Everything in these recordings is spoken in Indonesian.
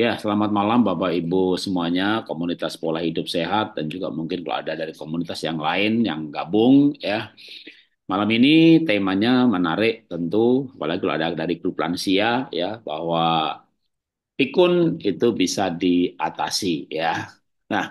Ya, selamat malam Bapak Ibu semuanya, komunitas pola hidup sehat dan juga mungkin kalau ada dari komunitas yang lain yang gabung ya. Malam ini temanya menarik tentu, apalagi kalau ada dari grup lansia ya bahwa pikun itu bisa diatasi ya. Nah,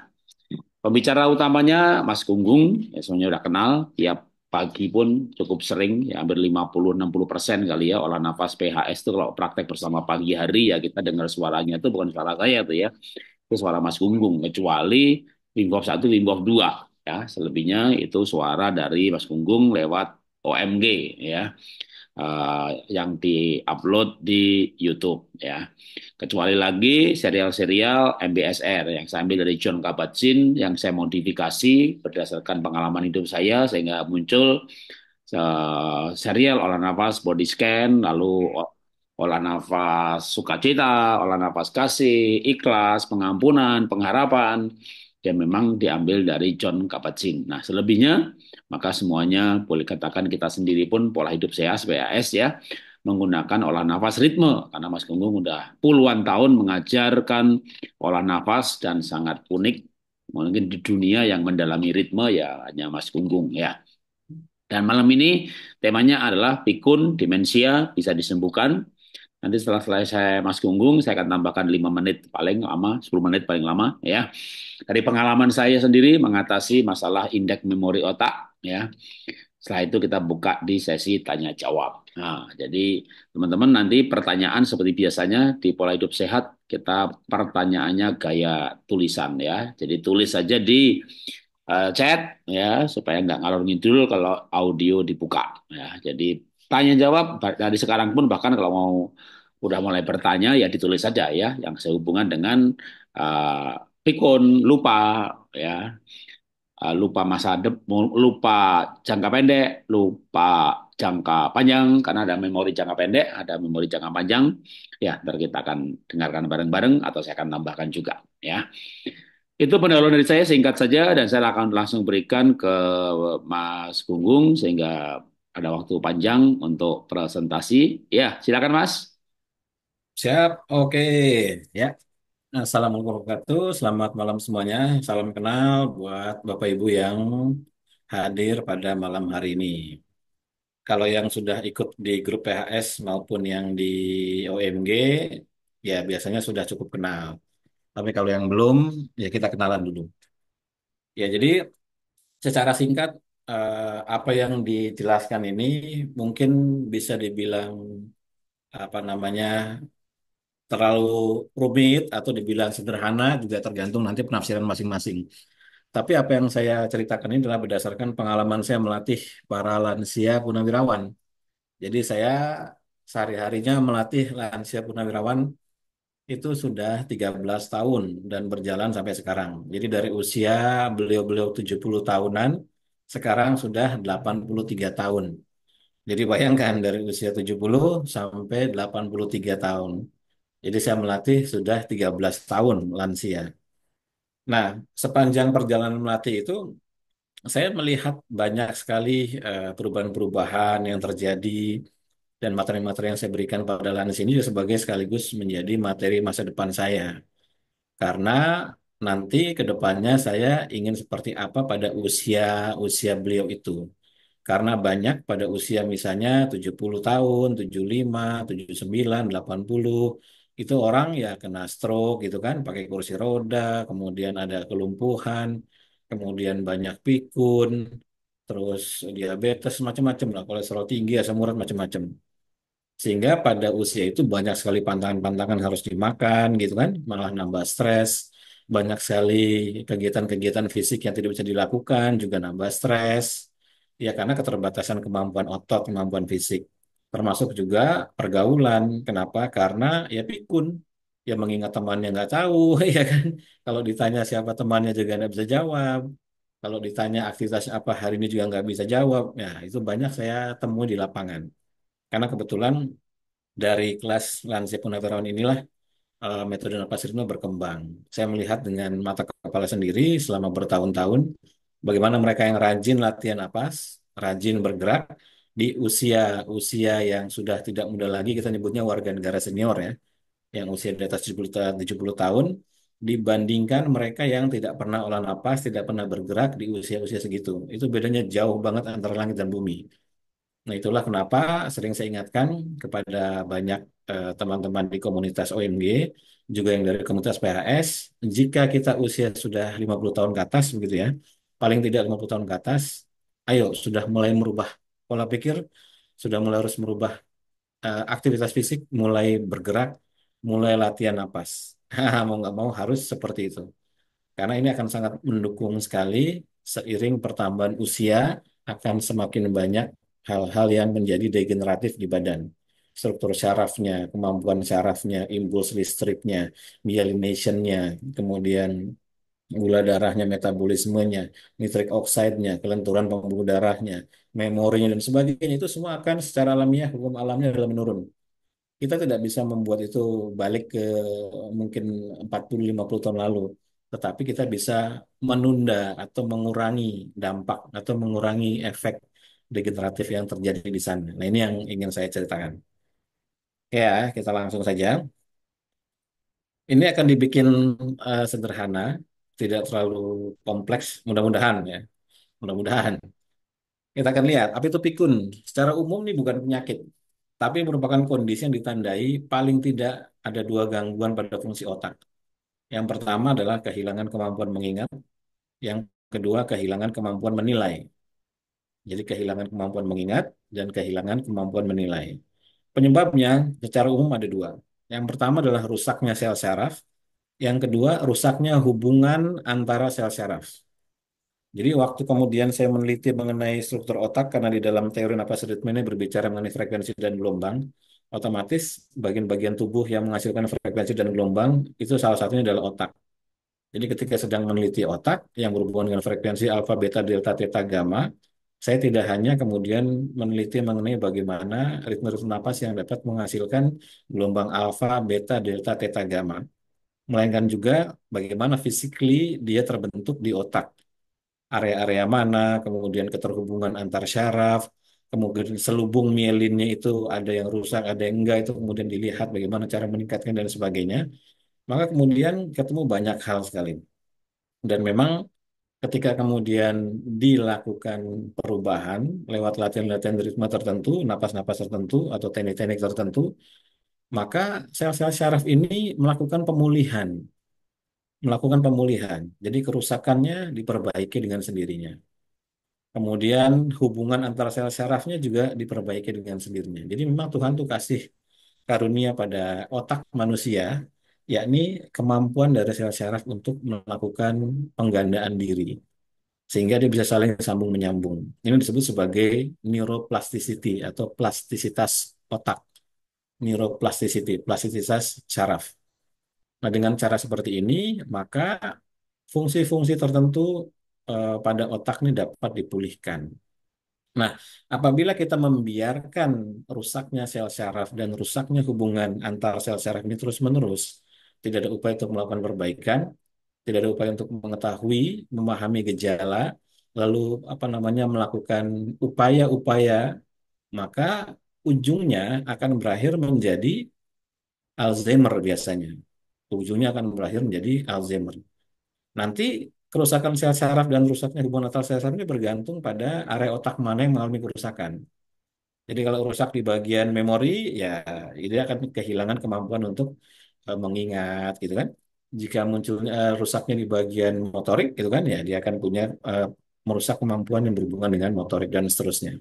pembicara utamanya Mas Gunggung, ya semuanya udah kenal tiap pagi pun cukup sering ya hampir 50-60 persen kali ya olah nafas PHS itu kalau praktek bersama pagi hari ya kita dengar suaranya itu bukan suara saya tuh ya itu suara Mas Gunggung kecuali Wim satu, 1, dua, ya selebihnya itu suara dari Mas Gunggung lewat OMG ya uh, yang di-upload di YouTube ya. Kecuali lagi serial-serial MBSR yang saya ambil dari John Kabat-Zinn yang saya modifikasi berdasarkan pengalaman hidup saya sehingga muncul uh, serial olah nafas body scan lalu olah nafas sukacita, olah nafas kasih, ikhlas, pengampunan, pengharapan yang memang diambil dari John Kabat-Zinn. Nah, selebihnya maka semuanya boleh katakan kita sendiri pun pola hidup sehat PAS ya menggunakan olah nafas ritme karena Mas Gunggung udah puluhan tahun mengajarkan olah nafas dan sangat unik mungkin di dunia yang mendalami ritme ya hanya Mas Gunggung ya. Dan malam ini temanya adalah pikun demensia bisa disembuhkan Nanti setelah selesai saya Mas Gunggung, saya akan tambahkan lima menit paling lama, 10 menit paling lama ya. Dari pengalaman saya sendiri mengatasi masalah indeks memori otak ya. Setelah itu kita buka di sesi tanya jawab. Nah, jadi teman-teman nanti pertanyaan seperti biasanya di pola hidup sehat kita pertanyaannya gaya tulisan ya. Jadi tulis saja di uh, chat ya supaya nggak ngalor ngidul kalau audio dibuka ya. Jadi tanya jawab dari sekarang pun bahkan kalau mau udah mulai bertanya ya ditulis saja ya yang sehubungan dengan uh, pikun lupa ya uh, lupa masa depan lupa jangka pendek lupa jangka panjang karena ada memori jangka pendek ada memori jangka panjang ya nanti kita akan dengarkan bareng-bareng atau saya akan tambahkan juga ya itu pendahuluan dari saya singkat saja dan saya akan langsung berikan ke Mas Gunggung sehingga ada waktu panjang untuk presentasi. Ya, silakan Mas. Siap, oke. Ya. Assalamualaikum warahmatullahi wabarakatuh. Selamat malam semuanya. Salam kenal buat Bapak Ibu yang hadir pada malam hari ini. Kalau yang sudah ikut di grup PHS maupun yang di OMG, ya biasanya sudah cukup kenal. Tapi kalau yang belum, ya kita kenalan dulu. Ya, jadi secara singkat, eh, apa yang dijelaskan ini mungkin bisa dibilang apa namanya terlalu rumit atau dibilang sederhana juga tergantung nanti penafsiran masing-masing. Tapi apa yang saya ceritakan ini adalah berdasarkan pengalaman saya melatih para lansia punawirawan. Jadi saya sehari-harinya melatih lansia punawirawan itu sudah 13 tahun dan berjalan sampai sekarang. Jadi dari usia beliau-beliau 70 tahunan, sekarang sudah 83 tahun. Jadi bayangkan dari usia 70 sampai 83 tahun. Jadi saya melatih sudah 13 tahun lansia. Nah, sepanjang perjalanan melatih itu saya melihat banyak sekali eh, perubahan-perubahan yang terjadi dan materi-materi yang saya berikan pada lansia ini juga sebagai sekaligus menjadi materi masa depan saya. Karena nanti ke depannya saya ingin seperti apa pada usia-usia beliau itu. Karena banyak pada usia misalnya 70 tahun, 75, 79, 80, itu orang ya kena stroke gitu kan, pakai kursi roda, kemudian ada kelumpuhan, kemudian banyak pikun, terus diabetes macam-macam lah, kolesterol tinggi, asam urat macam-macam. Sehingga pada usia itu banyak sekali pantangan-pantangan harus dimakan gitu kan, malah nambah stres, banyak sekali kegiatan-kegiatan fisik yang tidak bisa dilakukan juga nambah stres. Ya karena keterbatasan kemampuan otot, kemampuan fisik termasuk juga pergaulan. Kenapa? Karena ya pikun, ya mengingat temannya nggak tahu, ya kan. Kalau ditanya siapa temannya juga nggak bisa jawab. Kalau ditanya aktivitas apa hari ini juga nggak bisa jawab. Ya itu banyak saya temui di lapangan. Karena kebetulan dari kelas lansia punawirawan inilah uh, metode ritme berkembang. Saya melihat dengan mata kepala sendiri selama bertahun-tahun bagaimana mereka yang rajin latihan napas, rajin bergerak, di usia usia yang sudah tidak muda lagi kita nyebutnya warga negara senior ya yang usia di atas 70, 70 tahun dibandingkan mereka yang tidak pernah olah napas, tidak pernah bergerak di usia-usia segitu. Itu bedanya jauh banget antara langit dan bumi. Nah, itulah kenapa sering saya ingatkan kepada banyak teman eh, teman-teman di komunitas OMG, juga yang dari komunitas PHS, jika kita usia sudah 50 tahun ke atas begitu ya, paling tidak 50 tahun ke atas, ayo sudah mulai merubah pola pikir sudah mulai harus merubah uh, aktivitas fisik mulai bergerak mulai latihan napas mau nggak mau harus seperti itu karena ini akan sangat mendukung sekali seiring pertambahan usia akan semakin banyak hal-hal yang menjadi degeneratif di badan struktur syarafnya, kemampuan syarafnya, impuls listriknya, myelinationnya, kemudian gula darahnya, metabolismenya, nitrik oksidnya, kelenturan pembuluh darahnya, memorinya dan sebagainya itu semua akan secara alamiah hukum alamnya adalah menurun. Kita tidak bisa membuat itu balik ke mungkin 40 50 tahun lalu, tetapi kita bisa menunda atau mengurangi dampak atau mengurangi efek degeneratif yang terjadi di sana. Nah, ini yang ingin saya ceritakan. Ya, kita langsung saja. Ini akan dibikin uh, sederhana tidak terlalu kompleks mudah-mudahan ya mudah-mudahan kita akan lihat apa itu pikun secara umum ini bukan penyakit tapi merupakan kondisi yang ditandai paling tidak ada dua gangguan pada fungsi otak yang pertama adalah kehilangan kemampuan mengingat yang kedua kehilangan kemampuan menilai jadi kehilangan kemampuan mengingat dan kehilangan kemampuan menilai penyebabnya secara umum ada dua yang pertama adalah rusaknya sel saraf yang kedua, rusaknya hubungan antara sel saraf. Jadi waktu kemudian saya meneliti mengenai struktur otak karena di dalam teori napas ritme ini berbicara mengenai frekuensi dan gelombang, otomatis bagian-bagian tubuh yang menghasilkan frekuensi dan gelombang itu salah satunya adalah otak. Jadi ketika sedang meneliti otak yang berhubungan dengan frekuensi alfa, beta, delta, theta, gamma, saya tidak hanya kemudian meneliti mengenai bagaimana ritme-ritme napas yang dapat menghasilkan gelombang alfa, beta, delta, theta, gamma, melainkan juga bagaimana physically dia terbentuk di otak. Area-area mana, kemudian keterhubungan antar syaraf, kemudian selubung mielinnya itu ada yang rusak, ada yang enggak, itu kemudian dilihat bagaimana cara meningkatkan dan sebagainya. Maka kemudian ketemu banyak hal sekali. Dan memang ketika kemudian dilakukan perubahan lewat latihan-latihan ritme tertentu, napas-napas tertentu, atau teknik-teknik tertentu, maka sel-sel syaraf ini melakukan pemulihan. Melakukan pemulihan. Jadi kerusakannya diperbaiki dengan sendirinya. Kemudian hubungan antara sel syarafnya juga diperbaiki dengan sendirinya. Jadi memang Tuhan tuh kasih karunia pada otak manusia, yakni kemampuan dari sel syaraf untuk melakukan penggandaan diri. Sehingga dia bisa saling sambung-menyambung. Ini disebut sebagai neuroplasticity atau plastisitas otak neuroplasticity, plastisitas saraf. Nah, dengan cara seperti ini, maka fungsi-fungsi tertentu eh, pada otak ini dapat dipulihkan. Nah, apabila kita membiarkan rusaknya sel saraf dan rusaknya hubungan antar sel saraf ini terus-menerus, tidak ada upaya untuk melakukan perbaikan, tidak ada upaya untuk mengetahui, memahami gejala, lalu apa namanya melakukan upaya-upaya, maka ujungnya akan berakhir menjadi Alzheimer biasanya. Ujungnya akan berakhir menjadi Alzheimer. Nanti kerusakan sel saraf dan rusaknya hubungan bonatal sel saraf ini bergantung pada area otak mana yang mengalami kerusakan. Jadi kalau rusak di bagian memori, ya ini akan kehilangan kemampuan untuk uh, mengingat, gitu kan. Jika munculnya uh, rusaknya di bagian motorik, gitu kan, ya dia akan punya uh, merusak kemampuan yang berhubungan dengan motorik dan seterusnya.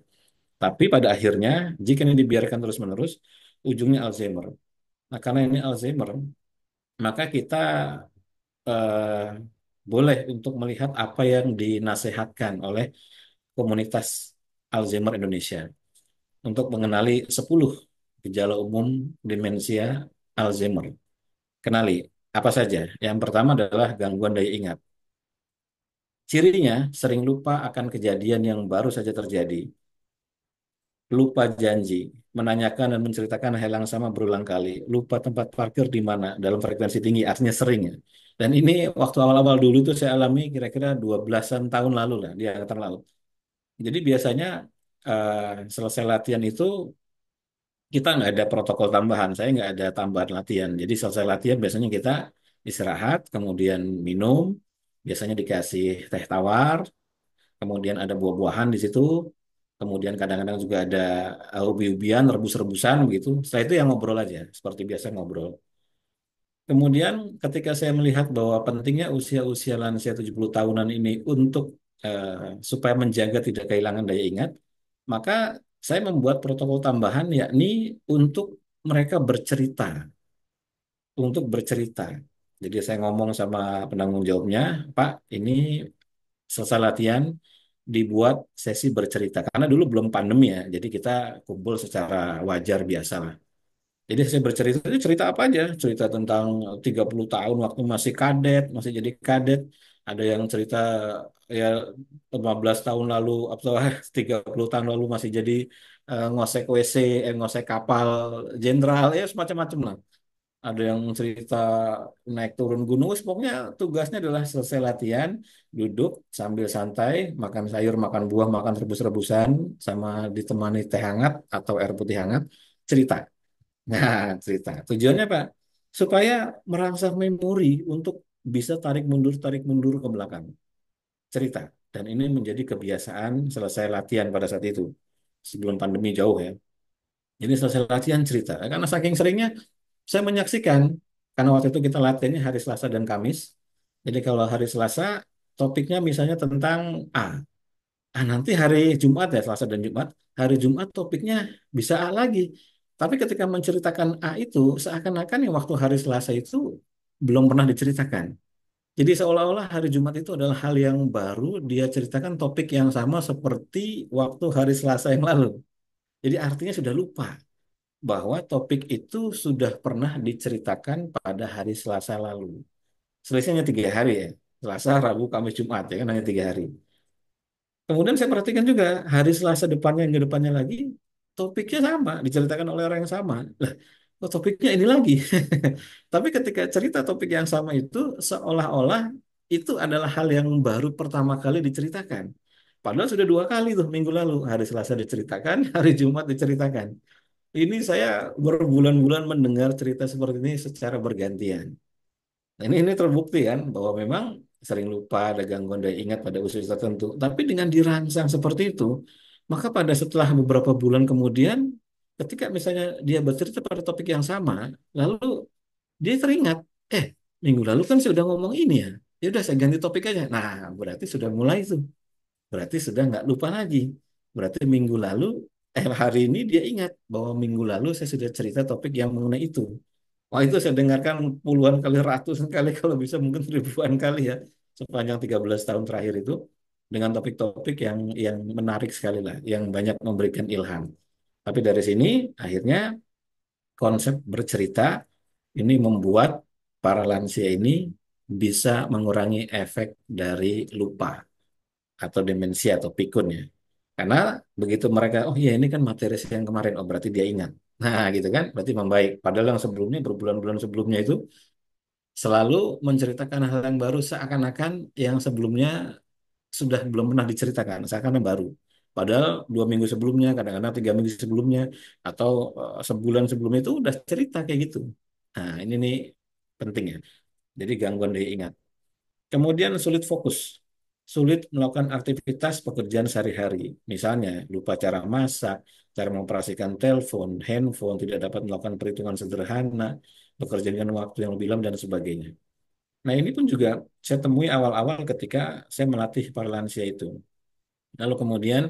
Tapi pada akhirnya, jika ini dibiarkan terus-menerus, ujungnya Alzheimer. Nah, karena ini Alzheimer, maka kita eh, boleh untuk melihat apa yang dinasehatkan oleh komunitas Alzheimer Indonesia untuk mengenali 10 gejala umum demensia Alzheimer. Kenali apa saja. Yang pertama adalah gangguan daya ingat. Cirinya sering lupa akan kejadian yang baru saja terjadi lupa janji, menanyakan dan menceritakan hal yang sama berulang kali, lupa tempat parkir di mana dalam frekuensi tinggi, artinya sering ya. Dan ini waktu awal-awal dulu itu saya alami kira-kira 12-an tahun lalu lah, di angkatan laut. Jadi biasanya uh, selesai latihan itu kita nggak ada protokol tambahan, saya nggak ada tambahan latihan. Jadi selesai latihan biasanya kita istirahat, kemudian minum, biasanya dikasih teh tawar, kemudian ada buah-buahan di situ, kemudian kadang-kadang juga ada eh, ubi-ubian, rebus-rebusan begitu. Setelah itu yang ngobrol aja, seperti biasa ngobrol. Kemudian ketika saya melihat bahwa pentingnya usia-usia lansia 70 tahunan ini untuk eh, supaya menjaga tidak kehilangan daya ingat, maka saya membuat protokol tambahan yakni untuk mereka bercerita. Untuk bercerita. Jadi saya ngomong sama penanggung jawabnya, Pak, ini selesai latihan, dibuat sesi bercerita karena dulu belum pandemi ya jadi kita kumpul secara wajar biasa lah jadi sesi bercerita itu cerita apa aja cerita tentang 30 tahun waktu masih kadet masih jadi kadet ada yang cerita ya 15 tahun lalu atau 30 tahun lalu masih jadi uh, ngosek WC eh, ngosek kapal jenderal ya semacam-macam lah ada yang cerita naik turun gunung pokoknya tugasnya adalah selesai latihan duduk sambil santai makan sayur makan buah makan rebus-rebusan sama ditemani teh hangat atau air putih hangat cerita nah cerita tujuannya Pak supaya merangsang memori untuk bisa tarik mundur tarik mundur ke belakang cerita dan ini menjadi kebiasaan selesai latihan pada saat itu sebelum pandemi jauh ya jadi selesai latihan cerita karena saking seringnya saya menyaksikan, karena waktu itu kita latihnya hari Selasa dan Kamis. Jadi kalau hari Selasa, topiknya misalnya tentang A. Ah, nanti hari Jumat ya, Selasa dan Jumat. Hari Jumat topiknya bisa A lagi. Tapi ketika menceritakan A itu, seakan-akan yang waktu hari Selasa itu belum pernah diceritakan. Jadi seolah-olah hari Jumat itu adalah hal yang baru, dia ceritakan topik yang sama seperti waktu hari Selasa yang lalu. Jadi artinya sudah lupa bahwa topik itu sudah pernah diceritakan pada hari Selasa lalu. Selisihnya tiga hari ya. Selasa, Rabu, Kamis, Jumat ya kan hanya tiga hari. Kemudian saya perhatikan juga hari Selasa depannya minggu depannya lagi topiknya sama diceritakan oleh orang yang sama. Lah, topiknya ini lagi. Tapi ketika cerita topik yang sama itu seolah-olah itu adalah hal yang baru pertama kali diceritakan. Padahal sudah dua kali tuh minggu lalu hari Selasa diceritakan, hari Jumat diceritakan ini saya berbulan-bulan mendengar cerita seperti ini secara bergantian. Nah, ini ini terbukti kan bahwa memang sering lupa ada gangguan daya ingat pada usia tertentu. Tapi dengan dirangsang seperti itu, maka pada setelah beberapa bulan kemudian ketika misalnya dia bercerita pada topik yang sama, lalu dia teringat, eh minggu lalu kan saya sudah ngomong ini ya, ya udah saya ganti topik aja. Nah berarti sudah mulai itu, berarti sudah nggak lupa lagi. Berarti minggu lalu eh, hari ini dia ingat bahwa minggu lalu saya sudah cerita topik yang mengenai itu. Wah itu saya dengarkan puluhan kali, ratusan kali, kalau bisa mungkin ribuan kali ya sepanjang 13 tahun terakhir itu dengan topik-topik yang yang menarik sekali lah, yang banyak memberikan ilham. Tapi dari sini akhirnya konsep bercerita ini membuat para lansia ini bisa mengurangi efek dari lupa atau demensia atau pikun ya. Karena begitu mereka, oh iya ini kan materi yang kemarin, oh berarti dia ingat. Nah gitu kan, berarti membaik. Padahal yang sebelumnya, berbulan-bulan sebelumnya itu selalu menceritakan hal yang baru seakan-akan yang sebelumnya sudah belum pernah diceritakan, seakan akan baru. Padahal dua minggu sebelumnya, kadang-kadang tiga minggu sebelumnya, atau eh, sebulan sebelumnya itu udah cerita kayak gitu. Nah ini nih penting ya. Jadi gangguan daya ingat. Kemudian sulit fokus sulit melakukan aktivitas pekerjaan sehari-hari. Misalnya, lupa cara masak, cara mengoperasikan telepon, handphone, tidak dapat melakukan perhitungan sederhana, bekerja dengan waktu yang lebih lama, dan sebagainya. Nah, ini pun juga saya temui awal-awal ketika saya melatih para lansia itu. Lalu kemudian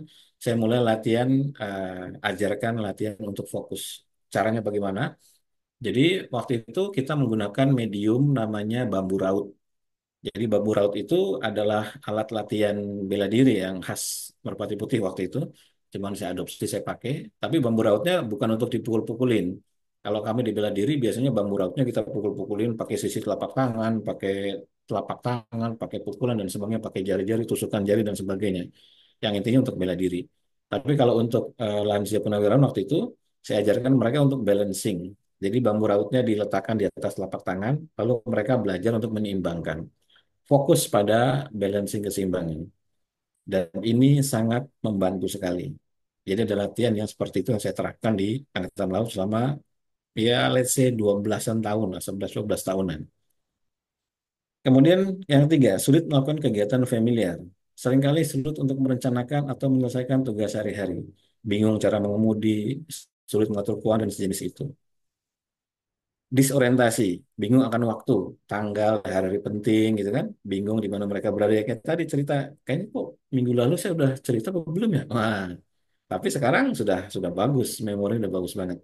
saya mulai latihan, uh, ajarkan latihan untuk fokus. Caranya bagaimana? Jadi waktu itu kita menggunakan medium namanya bambu raut. Jadi babu raut itu adalah alat latihan bela diri yang khas merpati putih waktu itu. Cuman saya adopsi, saya pakai. Tapi bambu rautnya bukan untuk dipukul-pukulin. Kalau kami di bela diri, biasanya bambu rautnya kita pukul-pukulin pakai sisi telapak tangan, pakai telapak tangan, pakai pukulan dan sebagainya, pakai jari-jari, tusukan jari dan sebagainya. Yang intinya untuk bela diri. Tapi kalau untuk uh, lansia penawiran waktu itu, saya ajarkan mereka untuk balancing. Jadi bambu rautnya diletakkan di atas telapak tangan, lalu mereka belajar untuk menyeimbangkan fokus pada balancing keseimbangan. Dan ini sangat membantu sekali. Jadi ada latihan yang seperti itu yang saya terapkan di Angkatan Laut selama ya let's say 12-an tahun, 11-12 tahunan. Kemudian yang ketiga, sulit melakukan kegiatan familiar. Seringkali sulit untuk merencanakan atau menyelesaikan tugas sehari-hari. Bingung cara mengemudi, sulit mengatur keuangan dan sejenis itu disorientasi, bingung akan waktu, tanggal, hari-hari penting gitu kan, bingung di mana mereka berada. Ya, kayak tadi cerita, kayaknya kok minggu lalu saya udah cerita apa belum ya? Wah, tapi sekarang sudah sudah bagus, memori udah bagus banget.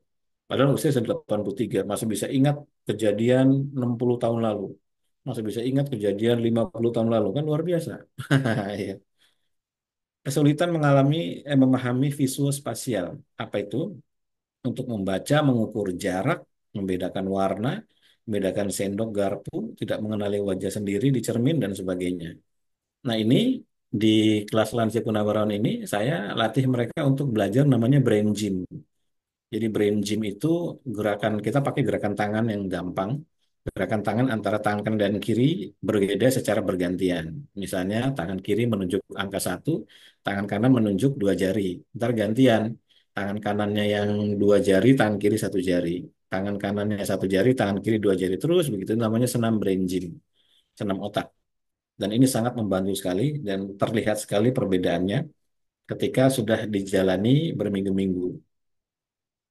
Padahal usia saya 83, masih bisa ingat kejadian 60 tahun lalu. Masih bisa ingat kejadian 50 tahun lalu, kan luar biasa. Iya. Kesulitan mengalami eh, memahami visual spasial. Apa itu? Untuk membaca, mengukur jarak, membedakan warna, membedakan sendok, garpu, tidak mengenali wajah sendiri di cermin dan sebagainya. Nah ini di kelas lansia Punawarawan ini saya latih mereka untuk belajar namanya brain gym. Jadi brain gym itu gerakan kita pakai gerakan tangan yang gampang. Gerakan tangan antara tangan kanan dan kiri berbeda secara bergantian. Misalnya tangan kiri menunjuk angka satu, tangan kanan menunjuk dua jari. Ntar gantian, tangan kanannya yang dua jari, tangan kiri satu jari tangan kanannya satu jari, tangan kiri dua jari terus, begitu namanya senam brain gym, senam otak. Dan ini sangat membantu sekali dan terlihat sekali perbedaannya ketika sudah dijalani berminggu-minggu.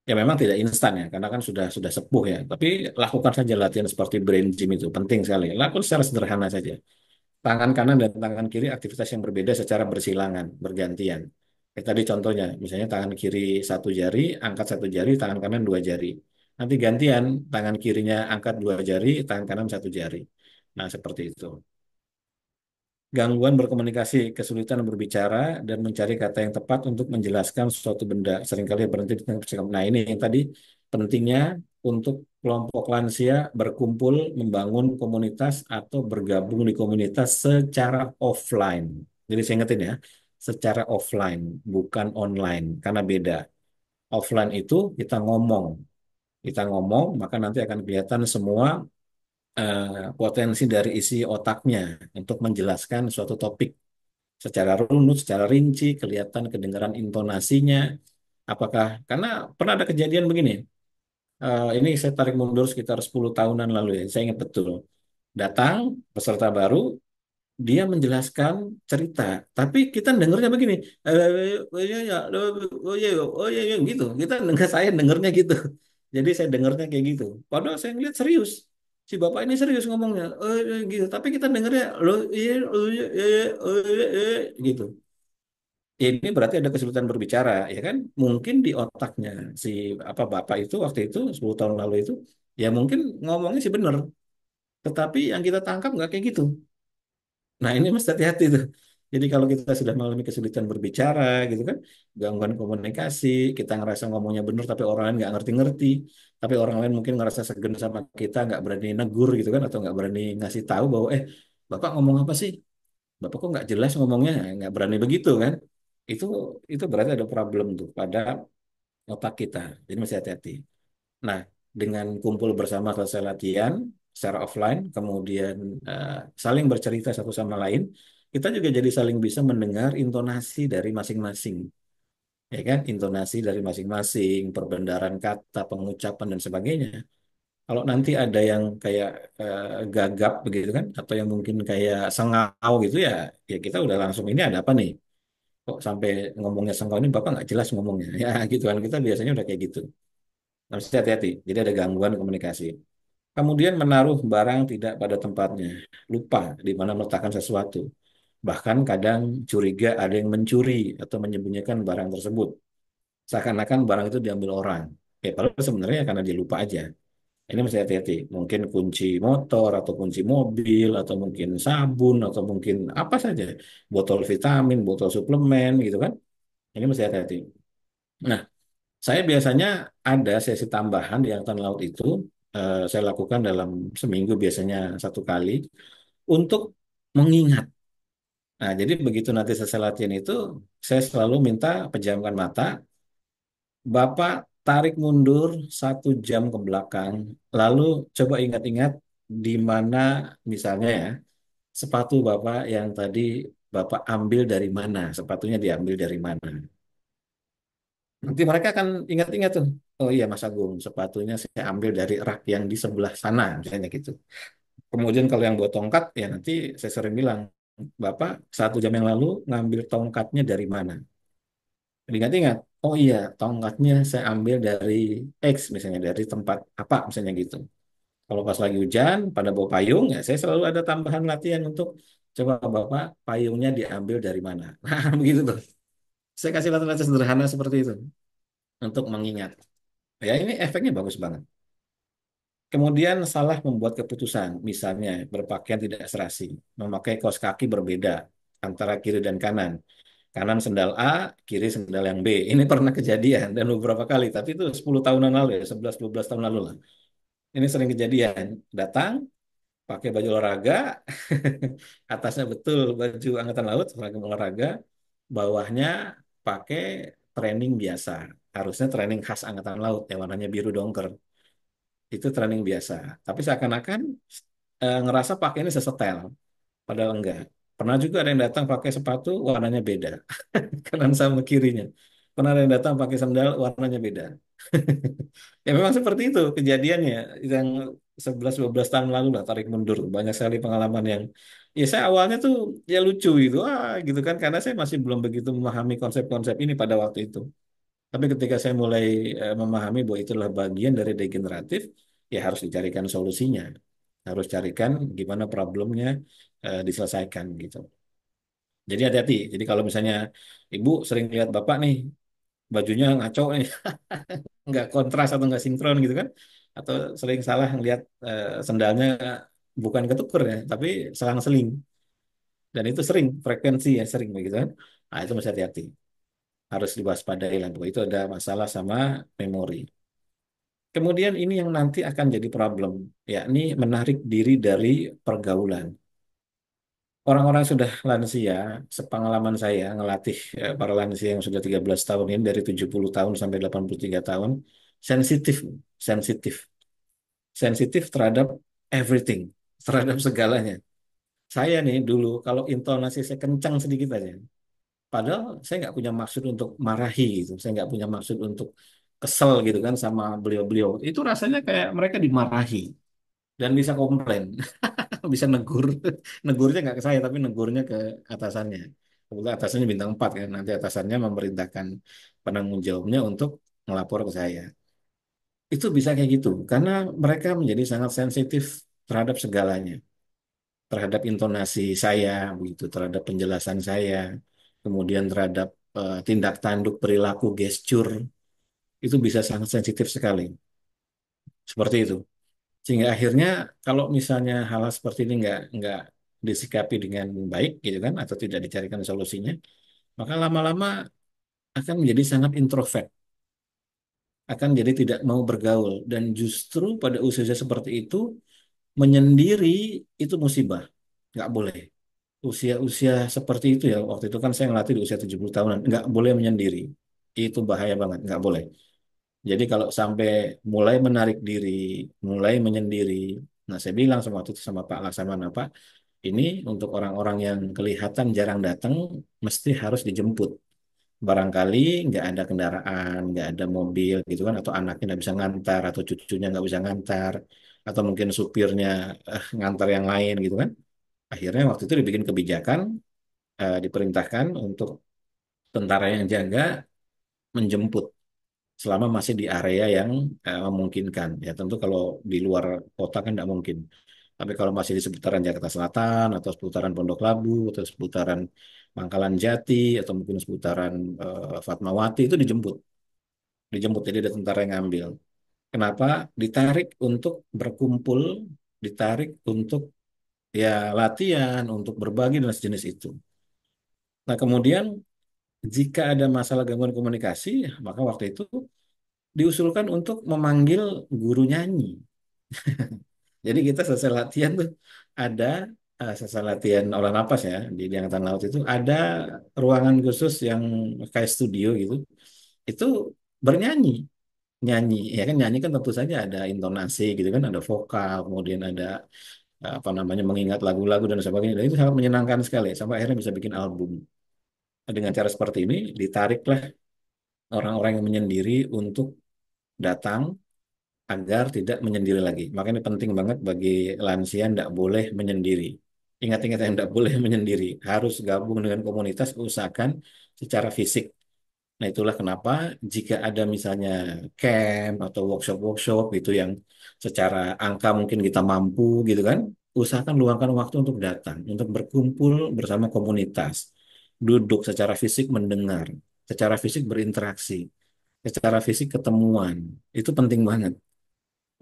Ya memang tidak instan ya, karena kan sudah sudah sepuh ya. Tapi lakukan saja latihan seperti brain gym itu penting sekali. Lakukan secara sederhana saja. Tangan kanan dan tangan kiri aktivitas yang berbeda secara bersilangan, bergantian. Ya, tadi contohnya, misalnya tangan kiri satu jari, angkat satu jari, tangan kanan dua jari Nanti gantian tangan kirinya angkat dua jari, tangan kanan satu jari. Nah, seperti itu. Gangguan berkomunikasi, kesulitan berbicara dan mencari kata yang tepat untuk menjelaskan suatu benda. Seringkali berhenti di tengah percakapan. Nah, ini yang tadi pentingnya untuk kelompok lansia berkumpul, membangun komunitas atau bergabung di komunitas secara offline. Jadi saya ingetin ya, secara offline, bukan online, karena beda. Offline itu kita ngomong, kita ngomong maka nanti akan kelihatan semua uh, potensi dari isi otaknya untuk menjelaskan suatu topik secara runut, secara rinci, kelihatan kedengaran intonasinya. Apakah karena pernah ada kejadian begini? Uh, ini saya tarik mundur sekitar 10 tahunan lalu ya, saya ingat betul. Datang peserta baru, dia menjelaskan cerita, tapi kita dengarnya begini, oh iya, oh iya, oh iya, gitu. Kita dengar saya dengarnya gitu. Jadi saya dengarnya kayak gitu. Padahal saya ngeliat serius. Si bapak ini serius ngomongnya. Eh, eh gitu. Tapi kita dengarnya lo iya, iya, iya, iya gitu. Ini berarti ada kesulitan berbicara, ya kan? Mungkin di otaknya si apa bapak itu waktu itu 10 tahun lalu itu ya mungkin ngomongnya sih benar. Tetapi yang kita tangkap nggak kayak gitu. Nah, ini mesti hati-hati tuh. Jadi kalau kita sudah mengalami kesulitan berbicara gitu kan, gangguan komunikasi, kita ngerasa ngomongnya benar tapi orang lain nggak ngerti-ngerti, tapi orang lain mungkin ngerasa segan sama kita, nggak berani negur gitu kan, atau nggak berani ngasih tahu bahwa eh bapak ngomong apa sih? Bapak kok nggak jelas ngomongnya, nggak berani begitu kan? Itu itu berarti ada problem tuh pada otak kita. Jadi masih hati-hati. Nah, dengan kumpul bersama selesai latihan secara offline, kemudian uh, saling bercerita satu sama lain, kita juga jadi saling bisa mendengar intonasi dari masing-masing. Ya kan? Intonasi dari masing-masing, perbendaran kata, pengucapan, dan sebagainya. Kalau nanti ada yang kayak eh, gagap begitu kan, atau yang mungkin kayak sengau gitu ya, ya kita udah langsung ini ada apa nih? Kok sampai ngomongnya sengau ini Bapak nggak jelas ngomongnya. Ya gitu kan, kita biasanya udah kayak gitu. Harus hati-hati, jadi ada gangguan komunikasi. Kemudian menaruh barang tidak pada tempatnya, lupa di mana meletakkan sesuatu. Bahkan kadang curiga ada yang mencuri atau menyembunyikan barang tersebut. Seakan-akan barang itu diambil orang. Ya, padahal sebenarnya karena dia lupa aja. Ini masih hati-hati. Mungkin kunci motor, atau kunci mobil, atau mungkin sabun, atau mungkin apa saja. Botol vitamin, botol suplemen, gitu kan. Ini masih hati-hati. Nah, saya biasanya ada sesi tambahan di angkatan laut itu eh, saya lakukan dalam seminggu biasanya satu kali untuk mengingat Nah, jadi begitu nanti selesai latihan itu, saya selalu minta pejamkan mata, Bapak tarik mundur satu jam ke belakang, lalu coba ingat-ingat di mana misalnya ya, sepatu Bapak yang tadi Bapak ambil dari mana, sepatunya diambil dari mana. Nanti mereka akan ingat-ingat tuh, oh iya Mas Agung, sepatunya saya ambil dari rak yang di sebelah sana, misalnya gitu. Kemudian kalau yang buat tongkat, ya nanti saya sering bilang, Bapak satu jam yang lalu ngambil tongkatnya dari mana? Ingat-ingat, oh iya, tongkatnya saya ambil dari X misalnya, dari tempat apa misalnya gitu. Kalau pas lagi hujan, pada bawa payung, ya saya selalu ada tambahan latihan untuk coba Bapak payungnya diambil dari mana. Nah, begitu tuh. Saya kasih latihan sederhana seperti itu untuk mengingat. Ya ini efeknya bagus banget. Kemudian salah membuat keputusan, misalnya berpakaian tidak serasi, memakai kaos kaki berbeda antara kiri dan kanan. Kanan sendal A, kiri sendal yang B. Ini pernah kejadian dan beberapa kali, tapi itu 10 tahunan lalu ya, 11-12 tahun lalu lah. Ini sering kejadian, datang, pakai baju olahraga, atasnya betul baju angkatan laut, seragam olahraga, bawahnya pakai training biasa. Harusnya training khas angkatan laut yang warnanya biru dongker itu training biasa. Tapi seakan-akan e, ngerasa pakai ini sesetel, padahal enggak. Pernah juga ada yang datang pakai sepatu warnanya beda, kanan sama kirinya. Pernah ada yang datang pakai sandal warnanya beda. ya memang seperti itu kejadiannya yang 11-12 tahun lalu lah tarik mundur banyak sekali pengalaman yang ya saya awalnya tuh ya lucu gitu ah gitu kan karena saya masih belum begitu memahami konsep-konsep ini pada waktu itu tapi ketika saya mulai eh, memahami bahwa itulah bagian dari degeneratif, ya harus dicarikan solusinya, harus carikan gimana problemnya uh, diselesaikan gitu. Jadi hati-hati. Jadi kalau misalnya ibu sering lihat bapak nih bajunya ngaco nih, nggak kontras atau nggak sinkron gitu kan, atau sering salah lihat uh, eh, sendalnya bukan ketuker ya, tapi selang-seling. Dan itu sering frekuensi ya sering begitu kan. Nah, itu masih hati-hati harus diwaspadai lah bahwa itu ada masalah sama memori. Kemudian ini yang nanti akan jadi problem, yakni menarik diri dari pergaulan. Orang-orang sudah lansia, sepengalaman saya ngelatih eh, para lansia yang sudah 13 tahun ini dari 70 tahun sampai 83 tahun, sensitif, sensitif. Sensitif terhadap everything, terhadap segalanya. Saya nih dulu kalau intonasi saya kencang sedikit aja, Padahal saya nggak punya maksud untuk marahi gitu. Saya nggak punya maksud untuk kesel gitu kan sama beliau-beliau. Itu rasanya kayak mereka dimarahi dan bisa komplain. bisa negur. Negurnya nggak ke saya tapi negurnya ke atasannya. kemudian atasannya bintang 4 kan. Nanti atasannya memerintahkan penanggung jawabnya untuk melapor ke saya. Itu bisa kayak gitu karena mereka menjadi sangat sensitif terhadap segalanya terhadap intonasi saya begitu terhadap penjelasan saya kemudian terhadap uh, tindak tanduk perilaku gesture itu bisa sangat sensitif sekali seperti itu sehingga akhirnya kalau misalnya hal-hal seperti ini nggak nggak disikapi dengan baik gitu kan atau tidak dicarikan solusinya maka lama-lama akan menjadi sangat introvert akan jadi tidak mau bergaul dan justru pada usia seperti itu menyendiri itu musibah nggak boleh usia-usia seperti itu ya waktu itu kan saya ngelatih di usia 70 tahunan nggak boleh menyendiri itu bahaya banget nggak boleh jadi kalau sampai mulai menarik diri mulai menyendiri nah saya bilang sama waktu itu sama Pak Laksamana Pak ini untuk orang-orang yang kelihatan jarang datang mesti harus dijemput barangkali nggak ada kendaraan nggak ada mobil gitu kan atau anaknya nggak bisa ngantar atau cucunya nggak bisa ngantar atau mungkin supirnya eh, ngantar yang lain gitu kan akhirnya waktu itu dibikin kebijakan uh, diperintahkan untuk tentara yang jaga menjemput selama masih di area yang uh, memungkinkan ya tentu kalau di luar kota kan tidak mungkin tapi kalau masih di seputaran Jakarta Selatan atau seputaran Pondok Labu atau seputaran Pangkalan Jati atau mungkin seputaran uh, Fatmawati itu dijemput dijemput jadi ada tentara yang ngambil kenapa ditarik untuk berkumpul ditarik untuk ya latihan untuk berbagi dan sejenis itu. Nah, kemudian jika ada masalah gangguan komunikasi, maka waktu itu diusulkan untuk memanggil guru nyanyi. Jadi kita selesai latihan tuh ada uh, selesai latihan olah napas ya di, di angkatan laut itu ada ruangan khusus yang kayak studio gitu. Itu bernyanyi nyanyi ya kan nyanyi kan tentu saja ada intonasi gitu kan ada vokal kemudian ada Nah, apa namanya mengingat lagu-lagu dan sebagainya dan itu sangat menyenangkan sekali sampai akhirnya bisa bikin album dengan cara seperti ini ditariklah orang-orang yang menyendiri untuk datang agar tidak menyendiri lagi makanya penting banget bagi lansia tidak boleh menyendiri ingat-ingat yang tidak boleh menyendiri harus gabung dengan komunitas usahakan secara fisik Nah, itulah kenapa jika ada misalnya camp atau workshop-workshop itu yang secara angka mungkin kita mampu gitu kan, usahakan luangkan waktu untuk datang, untuk berkumpul bersama komunitas, duduk secara fisik mendengar, secara fisik berinteraksi, secara fisik ketemuan. Itu penting banget.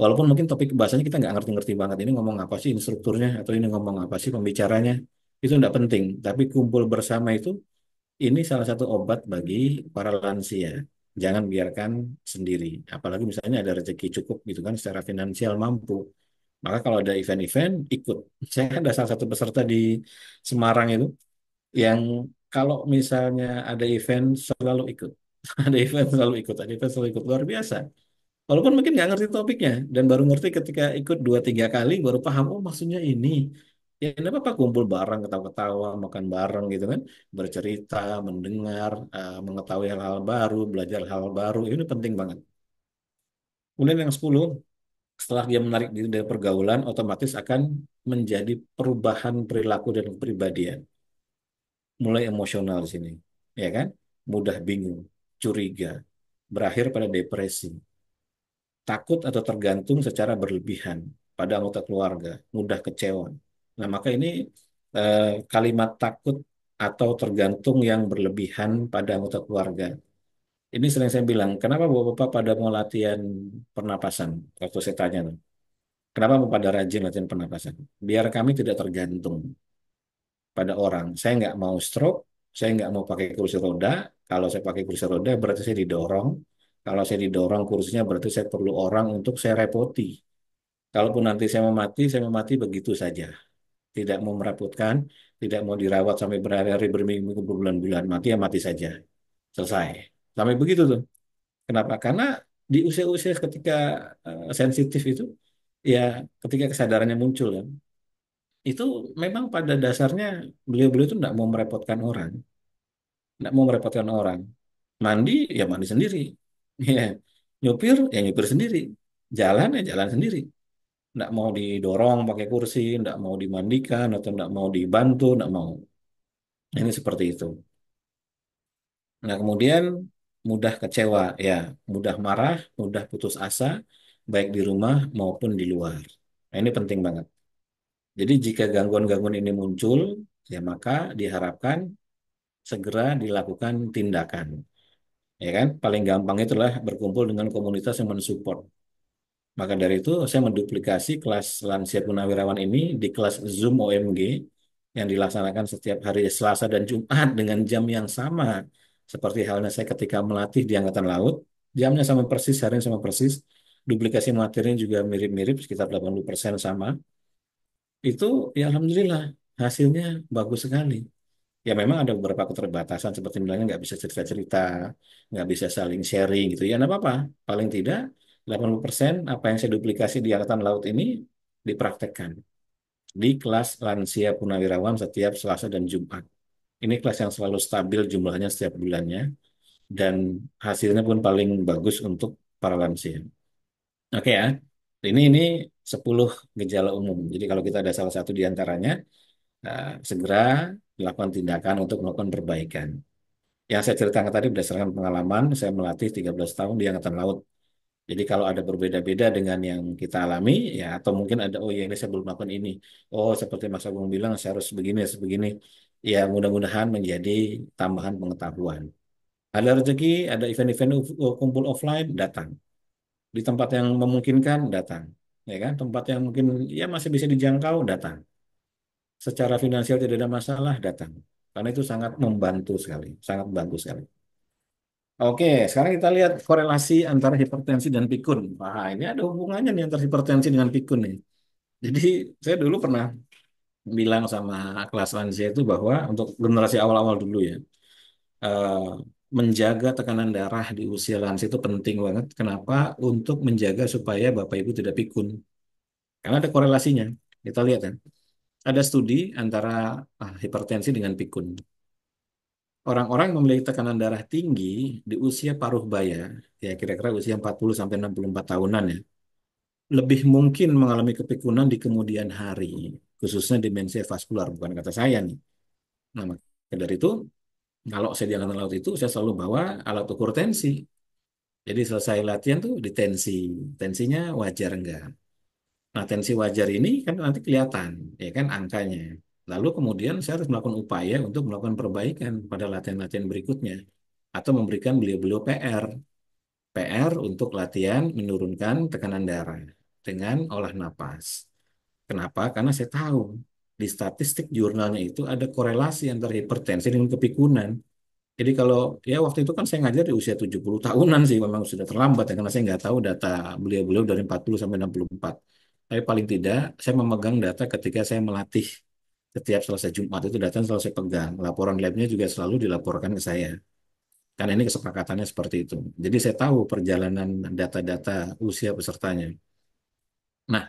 Walaupun mungkin topik bahasanya kita nggak ngerti-ngerti banget ini ngomong apa sih instrukturnya atau ini ngomong apa sih pembicaranya itu nggak penting. Tapi kumpul bersama itu ini salah satu obat bagi para lansia. Jangan biarkan sendiri. Apalagi misalnya ada rezeki cukup gitu kan secara finansial mampu. Maka kalau ada event-event ikut. Saya kan ada salah satu peserta di Semarang itu yang kalau misalnya ada event selalu ikut. ada event selalu ikut, ada event selalu ikut. Luar biasa. Walaupun mungkin nggak ngerti topiknya dan baru ngerti ketika ikut dua tiga kali baru paham oh maksudnya ini ya ini apa-apa kumpul bareng ketawa-ketawa makan bareng gitu kan bercerita mendengar uh, mengetahui hal-hal baru belajar hal, hal baru ini penting banget kemudian yang 10 setelah dia menarik diri dari pergaulan otomatis akan menjadi perubahan perilaku dan kepribadian mulai emosional di sini ya kan mudah bingung curiga berakhir pada depresi takut atau tergantung secara berlebihan pada anggota keluarga mudah kecewa Nah, maka ini eh, kalimat takut atau tergantung yang berlebihan pada anggota keluarga. Ini sering saya bilang, kenapa bapak-bapak pada mau latihan pernapasan? Waktu saya tanya, kenapa mau pada rajin latihan pernapasan? Biar kami tidak tergantung pada orang. Saya nggak mau stroke, saya nggak mau pakai kursi roda. Kalau saya pakai kursi roda, berarti saya didorong. Kalau saya didorong kursinya, berarti saya perlu orang untuk saya repoti. Kalaupun nanti saya mau mati, saya mau mati begitu saja tidak mau merepotkan, tidak mau dirawat sampai berhari-hari berminggu-minggu berbulan-bulan mati ya mati saja selesai sampai begitu tuh kenapa karena di usia-usia ketika uh, sensitif itu ya ketika kesadarannya muncul ya itu memang pada dasarnya beliau-beliau itu tidak mau merepotkan orang tidak mau merepotkan orang mandi ya mandi sendiri ya nyupir ya nyupir sendiri jalan ya jalan sendiri nggak mau didorong pakai kursi, nggak mau dimandikan atau nggak mau dibantu, nggak mau. Ini seperti itu. Nah kemudian mudah kecewa, ya mudah marah, mudah putus asa, baik di rumah maupun di luar. Nah, ini penting banget. Jadi jika gangguan-gangguan ini muncul, ya maka diharapkan segera dilakukan tindakan. Ya kan? Paling gampang itulah berkumpul dengan komunitas yang mensupport maka dari itu saya menduplikasi kelas lansia punawirawan ini di kelas Zoom OMG yang dilaksanakan setiap hari Selasa dan Jumat dengan jam yang sama. Seperti halnya saya ketika melatih di Angkatan Laut, jamnya sama persis, hari sama persis, duplikasi materinya juga mirip-mirip, sekitar 80% persen sama. Itu ya Alhamdulillah, hasilnya bagus sekali ya memang ada beberapa keterbatasan seperti misalnya nggak bisa cerita-cerita, nggak bisa saling sharing gitu ya, nggak apa-apa. Paling tidak 80% apa yang saya duplikasi di Angkatan Laut ini dipraktekkan di kelas lansia punawirawan setiap Selasa dan Jumat. Ini kelas yang selalu stabil jumlahnya setiap bulannya dan hasilnya pun paling bagus untuk para lansia. Oke ya. Ini ini 10 gejala umum. Jadi kalau kita ada salah satu di antaranya eh, segera dilakukan tindakan untuk melakukan perbaikan. Yang saya ceritakan tadi berdasarkan pengalaman saya melatih 13 tahun di angkatan laut jadi kalau ada berbeda-beda dengan yang kita alami ya atau mungkin ada oh ya ini saya belum melakukan ini. Oh seperti Mas Agung bilang saya harus begini harus begini. Ya mudah-mudahan menjadi tambahan pengetahuan. Ada rezeki, ada event-event kumpul offline datang. Di tempat yang memungkinkan datang. Ya kan? Tempat yang mungkin ya masih bisa dijangkau datang. Secara finansial tidak ada masalah datang. Karena itu sangat membantu sekali, sangat bagus sekali. Oke, sekarang kita lihat korelasi antara hipertensi dan pikun. Wah, ini ada hubungannya nih antara hipertensi dengan pikun nih. Jadi saya dulu pernah bilang sama kelas lansia itu bahwa untuk generasi awal-awal dulu ya, eh, menjaga tekanan darah di usia lansia itu penting banget. Kenapa? Untuk menjaga supaya Bapak Ibu tidak pikun. Karena ada korelasinya. Kita lihat kan. Ada studi antara ah, hipertensi dengan pikun. Orang-orang yang memiliki tekanan darah tinggi di usia paruh baya, ya kira-kira usia 40 sampai 64 tahunan ya, lebih mungkin mengalami kepikunan di kemudian hari, khususnya demensia vaskular, bukan kata saya nih. Nah, maka dari itu, kalau saya di angkatan laut itu, saya selalu bawa alat ukur tensi. Jadi selesai latihan tuh tensi Tensinya wajar enggak? Nah, tensi wajar ini kan nanti kelihatan, ya kan angkanya. Lalu kemudian saya harus melakukan upaya untuk melakukan perbaikan pada latihan-latihan berikutnya atau memberikan beliau-beliau PR. PR untuk latihan menurunkan tekanan darah dengan olah napas. Kenapa? Karena saya tahu di statistik jurnalnya itu ada korelasi antara hipertensi dengan kepikunan. Jadi kalau ya waktu itu kan saya ngajar di usia 70 tahunan sih memang sudah terlambat ya karena saya nggak tahu data beliau-beliau dari 40 sampai 64. Tapi paling tidak saya memegang data ketika saya melatih setiap selesai Jumat itu datang selesai pegang. Laporan labnya juga selalu dilaporkan ke saya. Karena ini kesepakatannya seperti itu. Jadi saya tahu perjalanan data-data usia pesertanya. Nah,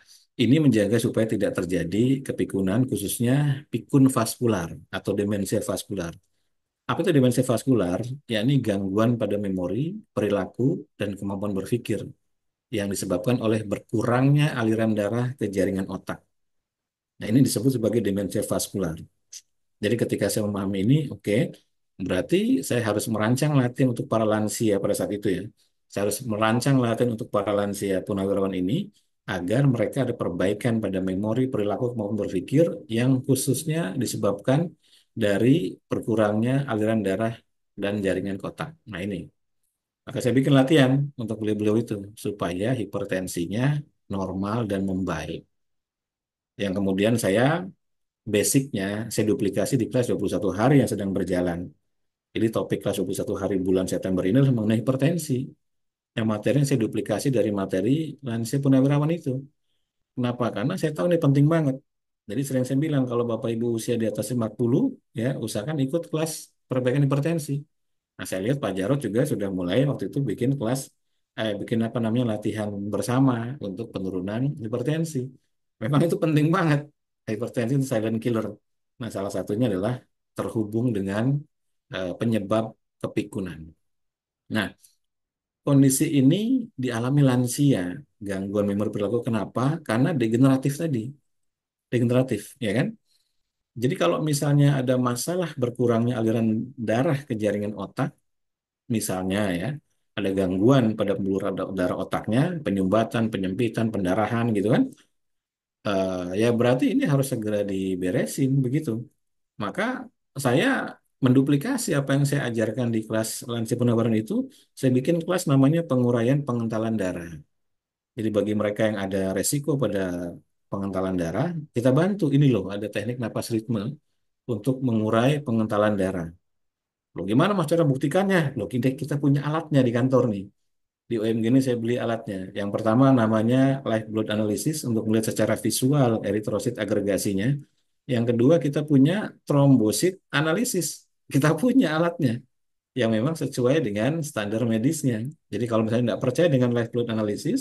ini menjaga supaya tidak terjadi kepikunan khususnya pikun vaskular atau demensia vaskular. Apa itu demensia vaskular? Yakni gangguan pada memori, perilaku, dan kemampuan berpikir yang disebabkan oleh berkurangnya aliran darah ke jaringan otak. Nah, ini disebut sebagai demensia vaskular. Jadi ketika saya memahami ini, oke, okay, berarti saya harus merancang latihan untuk para lansia pada saat itu ya. Saya harus merancang latihan untuk para lansia punawirawan ini agar mereka ada perbaikan pada memori, perilaku maupun berpikir yang khususnya disebabkan dari berkurangnya aliran darah dan jaringan kotak. Nah ini, maka saya bikin latihan untuk beliau-beliau itu supaya hipertensinya normal dan membaik yang kemudian saya basicnya saya duplikasi di kelas 21 hari yang sedang berjalan. Jadi topik kelas 21 hari bulan September ini adalah mengenai hipertensi. Yang materi yang saya duplikasi dari materi Lansia Punawirawan itu. Kenapa? Karena saya tahu ini penting banget. Jadi sering saya bilang kalau Bapak Ibu usia di atas 50 ya usahakan ikut kelas perbaikan hipertensi. Nah, saya lihat Pak Jarod juga sudah mulai waktu itu bikin kelas eh bikin apa namanya latihan bersama untuk penurunan hipertensi. Memang itu penting banget. Hipertensi itu silent killer. Nah, salah satunya adalah terhubung dengan uh, penyebab kepikunan. Nah, kondisi ini dialami lansia, gangguan memori perilaku. Kenapa? Karena degeneratif tadi. Degeneratif, ya kan? Jadi kalau misalnya ada masalah berkurangnya aliran darah ke jaringan otak, misalnya ya, ada gangguan pada pembuluh darah otaknya, penyumbatan, penyempitan, pendarahan gitu kan uh, ya berarti ini harus segera diberesin begitu. Maka saya menduplikasi apa yang saya ajarkan di kelas lansia penawaran itu, saya bikin kelas namanya penguraian pengentalan darah. Jadi bagi mereka yang ada resiko pada pengentalan darah, kita bantu. Ini loh ada teknik napas ritme untuk mengurai pengentalan darah. Loh, gimana Mas cara buktikannya? Loh, kita punya alatnya di kantor nih di UMG ini saya beli alatnya. Yang pertama namanya live blood analysis untuk melihat secara visual eritrosit agregasinya. Yang kedua kita punya trombosit analisis. Kita punya alatnya yang memang sesuai dengan standar medisnya. Jadi kalau misalnya tidak percaya dengan live blood analysis,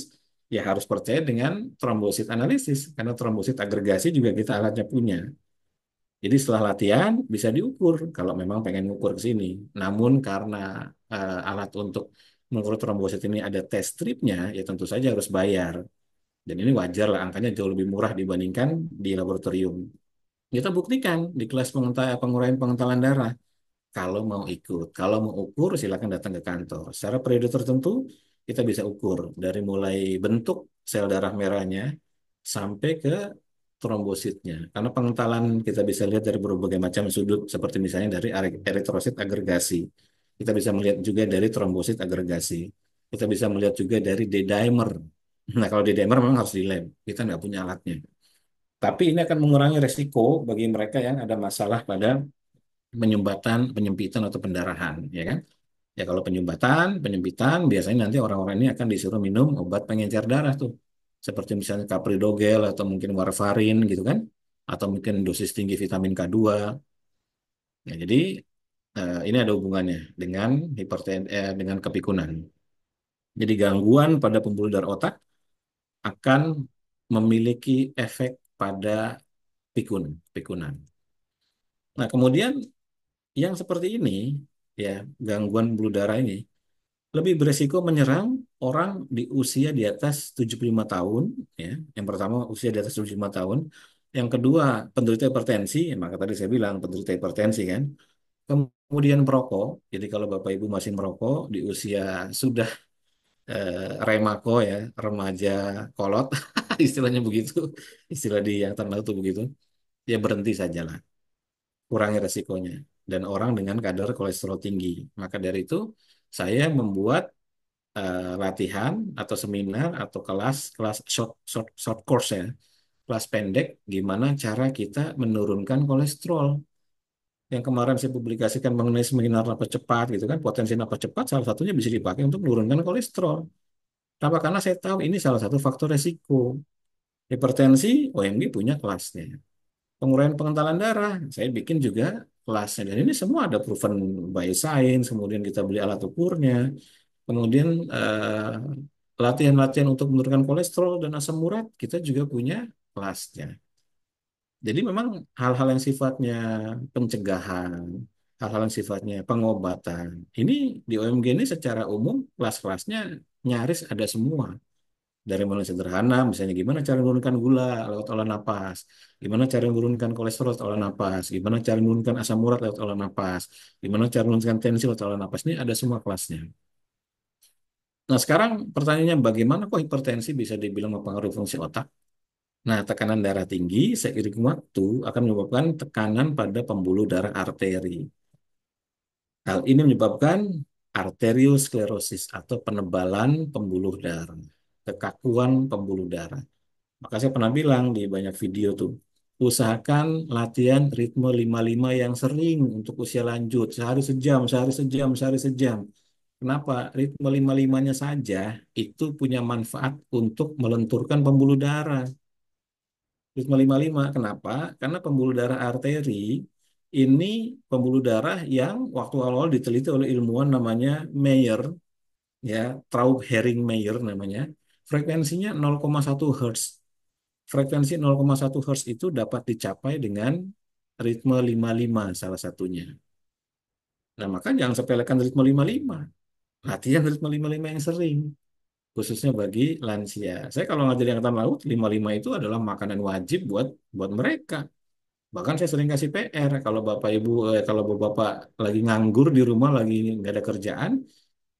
ya harus percaya dengan trombosit analisis karena trombosit agregasi juga kita alatnya punya. Jadi setelah latihan bisa diukur kalau memang pengen ngukur ke sini. Namun karena uh, alat untuk mengukur trombosit ini ada test stripnya, ya tentu saja harus bayar. Dan ini wajar lah, angkanya jauh lebih murah dibandingkan di laboratorium. Kita buktikan di kelas pengurangan pengentalan darah. Kalau mau ikut, kalau mau ukur silakan datang ke kantor. Secara periode tertentu kita bisa ukur dari mulai bentuk sel darah merahnya sampai ke trombositnya. Karena pengentalan kita bisa lihat dari berbagai macam sudut, seperti misalnya dari eritrosit agregasi kita bisa melihat juga dari trombosit agregasi. Kita bisa melihat juga dari D-dimer. Nah, kalau D-dimer memang harus di lab. Kita nggak punya alatnya. Tapi ini akan mengurangi resiko bagi mereka yang ada masalah pada penyumbatan, penyempitan atau pendarahan, ya kan? Ya kalau penyumbatan, penyempitan biasanya nanti orang-orang ini akan disuruh minum obat pengencer darah tuh. Seperti misalnya Capridogel atau mungkin Warfarin gitu kan. Atau mungkin dosis tinggi vitamin K2. Nah, jadi uh, ini ada hubungannya dengan hipertensi eh, dengan kepikunan. Jadi gangguan pada pembuluh darah otak akan memiliki efek pada pikun, pikunan. Nah, kemudian yang seperti ini ya, gangguan pembuluh darah ini lebih berisiko menyerang orang di usia di atas 75 tahun ya. Yang pertama usia di atas 75 tahun, yang kedua penderita hipertensi, maka tadi saya bilang penderita hipertensi kan Kemudian merokok. Jadi kalau Bapak Ibu masih merokok di usia sudah eh, remako ya, remaja kolot, istilahnya begitu, istilah di yang tertentu itu begitu, ya berhenti sajalah. Kurangi resikonya. Dan orang dengan kadar kolesterol tinggi. Maka dari itu saya membuat eh, latihan atau seminar atau kelas kelas short short short course ya kelas pendek gimana cara kita menurunkan kolesterol yang kemarin saya publikasikan mengenai seminar nafas cepat gitu kan potensi nafas cepat salah satunya bisa dipakai untuk menurunkan kolesterol. Kenapa? Karena saya tahu ini salah satu faktor resiko. Hipertensi, OMG punya kelasnya. pengurangan pengentalan darah, saya bikin juga kelasnya. Dan ini semua ada proven by science, kemudian kita beli alat ukurnya, kemudian eh, latihan-latihan eh, untuk menurunkan kolesterol dan asam urat, kita juga punya kelasnya. Jadi memang hal-hal yang sifatnya pencegahan, hal-hal yang sifatnya pengobatan, ini di OMG ini secara umum kelas-kelasnya nyaris ada semua. Dari mulai sederhana, misalnya gimana cara menurunkan gula lewat olah napas, gimana cara menurunkan kolesterol lewat olah napas, gimana cara menurunkan asam urat lewat olah napas, gimana cara menurunkan tensi lewat olah napas, ini ada semua kelasnya. Nah sekarang pertanyaannya bagaimana kok hipertensi bisa dibilang mempengaruhi fungsi otak? Nah, tekanan darah tinggi seiring waktu akan menyebabkan tekanan pada pembuluh darah arteri. Hal ini menyebabkan arteriosklerosis atau penebalan pembuluh darah, kekakuan pembuluh darah. Maka saya pernah bilang di banyak video tuh, usahakan latihan ritme 55 yang sering untuk usia lanjut, sehari sejam, sehari sejam, sehari sejam. Kenapa? Ritme 55-nya saja itu punya manfaat untuk melenturkan pembuluh darah lima, Kenapa? Karena pembuluh darah arteri ini pembuluh darah yang waktu awal-awal diteliti oleh ilmuwan namanya Mayer, ya Traub Herring Mayer namanya. Frekuensinya 0,1 Hz. Frekuensi 0,1 Hz itu dapat dicapai dengan ritme 55 salah satunya. Nah, maka jangan sepelekan ritme 55. Latihan ritme 55 yang sering khususnya bagi lansia. Saya kalau ngajar angkatan laut, 55 itu adalah makanan wajib buat buat mereka. Bahkan saya sering kasih PR kalau Bapak Ibu eh, kalau Bapak lagi nganggur di rumah lagi nggak ada kerjaan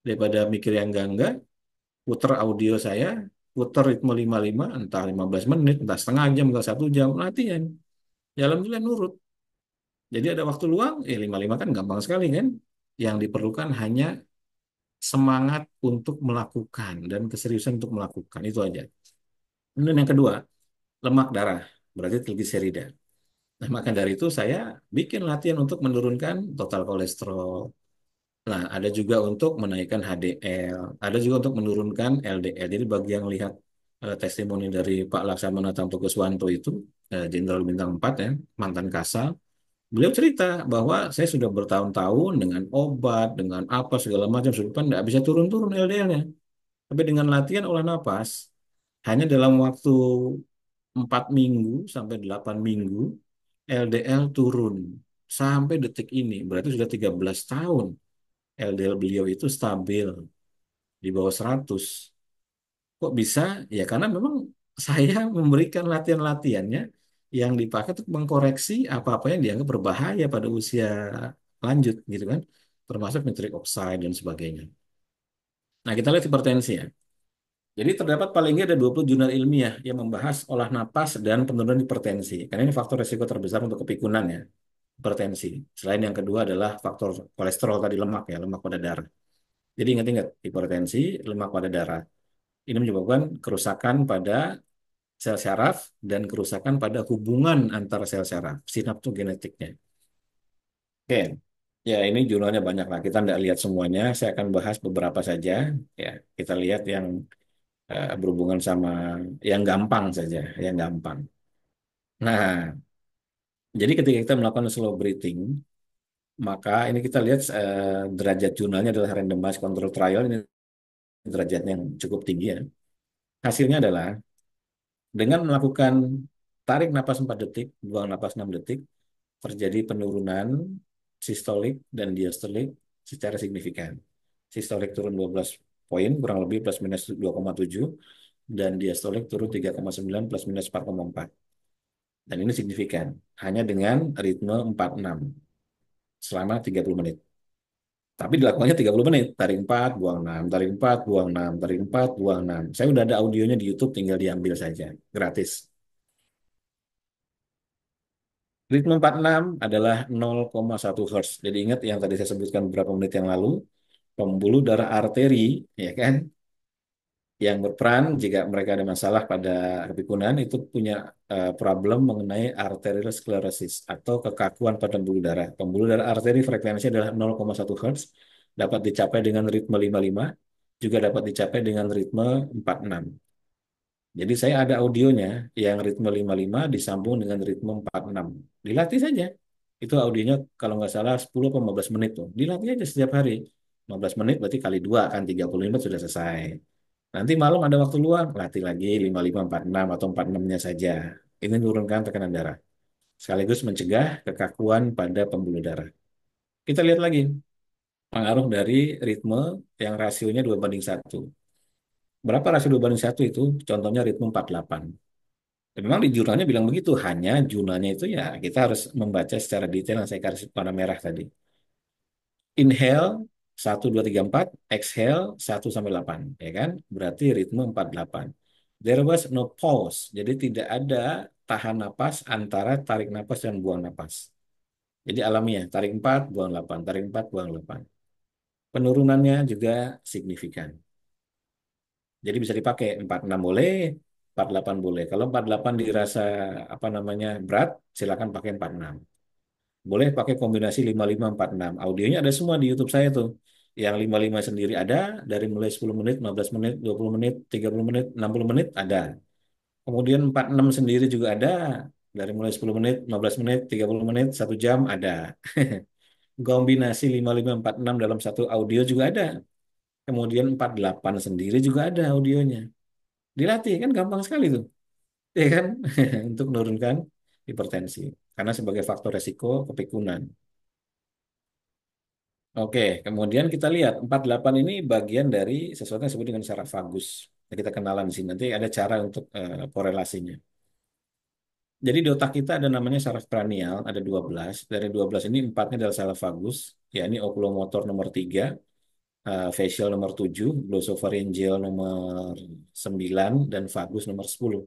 daripada mikir yang enggak-enggak, putar audio saya, puter ritme 55 entah 15 menit, entah setengah jam, entah satu jam latihan. Ya alhamdulillah nurut. Jadi ada waktu luang, eh ya 55 kan gampang sekali kan. Yang diperlukan hanya semangat untuk melakukan dan keseriusan untuk melakukan itu aja. Kemudian yang kedua, lemak darah, berarti trigliserida. Nah, maka dari itu saya bikin latihan untuk menurunkan total kolesterol. Nah, ada juga untuk menaikkan HDL, ada juga untuk menurunkan LDL. Jadi bagi yang lihat eh, testimoni dari Pak Laksamana Tampo Kuswanto itu, eh, Jenderal Bintang 4 ya, mantan Kasal, beliau cerita bahwa saya sudah bertahun-tahun dengan obat, dengan apa segala macam sudah tidak bisa turun-turun LDL-nya. Tapi dengan latihan olah nafas, hanya dalam waktu 4 minggu sampai 8 minggu LDL turun sampai detik ini. Berarti sudah 13 tahun LDL beliau itu stabil di bawah 100. Kok bisa? Ya karena memang saya memberikan latihan-latihannya yang dipakai untuk mengkoreksi apa-apa yang dianggap berbahaya pada usia lanjut gitu kan termasuk nitrik oksida dan sebagainya. Nah, kita lihat hipertensi ya. Jadi terdapat paling nggak ada 20 jurnal ilmiah yang membahas olah napas dan penurunan hipertensi. Karena ini faktor risiko terbesar untuk kepikunan ya, hipertensi. Selain yang kedua adalah faktor kolesterol tadi lemak ya, lemak pada darah. Jadi ingat-ingat, hipertensi, lemak pada darah. Ini menyebabkan kerusakan pada sel saraf dan kerusakan pada hubungan antar sel syaraf, sinaptogenetiknya. Oke, ya ini jurnalnya banyak lah. Kita tidak lihat semuanya. Saya akan bahas beberapa saja. Ya, kita lihat yang uh, berhubungan sama yang gampang saja, yang gampang. Nah, jadi ketika kita melakukan slow breathing, maka ini kita lihat uh, derajat jurnalnya adalah randomized control trial ini derajatnya yang cukup tinggi ya. Hasilnya adalah dengan melakukan tarik napas 4 detik, buang napas 6 detik, terjadi penurunan sistolik dan diastolik secara signifikan. Sistolik turun 12 poin, kurang lebih plus minus 2,7, dan diastolik turun 3,9 plus minus 4,4. Dan ini signifikan, hanya dengan ritme 46 selama 30 menit. Tapi dilakukannya 30 menit, tarik 4, buang 6, tarik 4, buang 6, tarik 4, buang 6. Saya udah ada audionya di YouTube, tinggal diambil saja, gratis. Ritme 46 adalah 0,1 Hz. Jadi ingat yang tadi saya sebutkan beberapa menit yang lalu, pembuluh darah arteri, ya kan, yang berperan jika mereka ada masalah pada kepikunan itu punya uh, problem mengenai arterial sclerosis atau kekakuan pada pembuluh darah. Pembuluh darah arteri frekuensinya adalah 0,1 Hz, dapat dicapai dengan ritme 55, juga dapat dicapai dengan ritme 46. Jadi saya ada audionya yang ritme 55 disambung dengan ritme 46. Dilatih saja. Itu audionya kalau nggak salah 10 15 menit tuh. Dilatih aja setiap hari. 15 menit berarti kali dua kan 30 menit sudah selesai. Nanti malam ada waktu luang, latih lagi 5546 atau 46-nya saja. Ini menurunkan tekanan darah. Sekaligus mencegah kekakuan pada pembuluh darah. Kita lihat lagi. Pengaruh dari ritme yang rasionya 2 banding 1. Berapa rasio 2 banding 1 itu? Contohnya ritme 48. Dan memang di jurnalnya bilang begitu, hanya jurnalnya itu ya kita harus membaca secara detail yang saya kasih warna merah tadi. Inhale 1, 2, 3, 4, exhale 1 sampai 8, ya kan? Berarti ritme 48. There was no pause, jadi tidak ada tahan napas antara tarik napas dan buang napas. Jadi alamiah, tarik 4, buang 8, tarik 4, buang 8. Penurunannya juga signifikan. Jadi bisa dipakai 46 boleh, 48 boleh. Kalau 48 dirasa apa namanya berat, silakan pakai 46 boleh pakai kombinasi 5546. Audionya ada semua di YouTube saya tuh. Yang 55 sendiri ada, dari mulai 10 menit, 15 menit, 20 menit, 30 menit, 60 menit ada. Kemudian 46 sendiri juga ada, dari mulai 10 menit, 15 menit, 30 menit, 1 jam ada. kombinasi 5546 dalam satu audio juga ada. Kemudian 48 sendiri juga ada audionya. Dilatih kan gampang sekali tuh. Ya kan? Untuk menurunkan hipertensi karena sebagai faktor resiko kepikunan. Oke, kemudian kita lihat 48 ini bagian dari sesuatu yang disebut dengan saraf vagus. Nah, kita kenalan di sini nanti ada cara untuk uh, korelasinya. Jadi di otak kita ada namanya saraf kranial, ada 12. Dari 12 ini empatnya adalah saraf vagus, yakni okulomotor nomor 3, uh, eh, facial nomor 7, glossopharyngeal nomor 9, dan vagus nomor 10.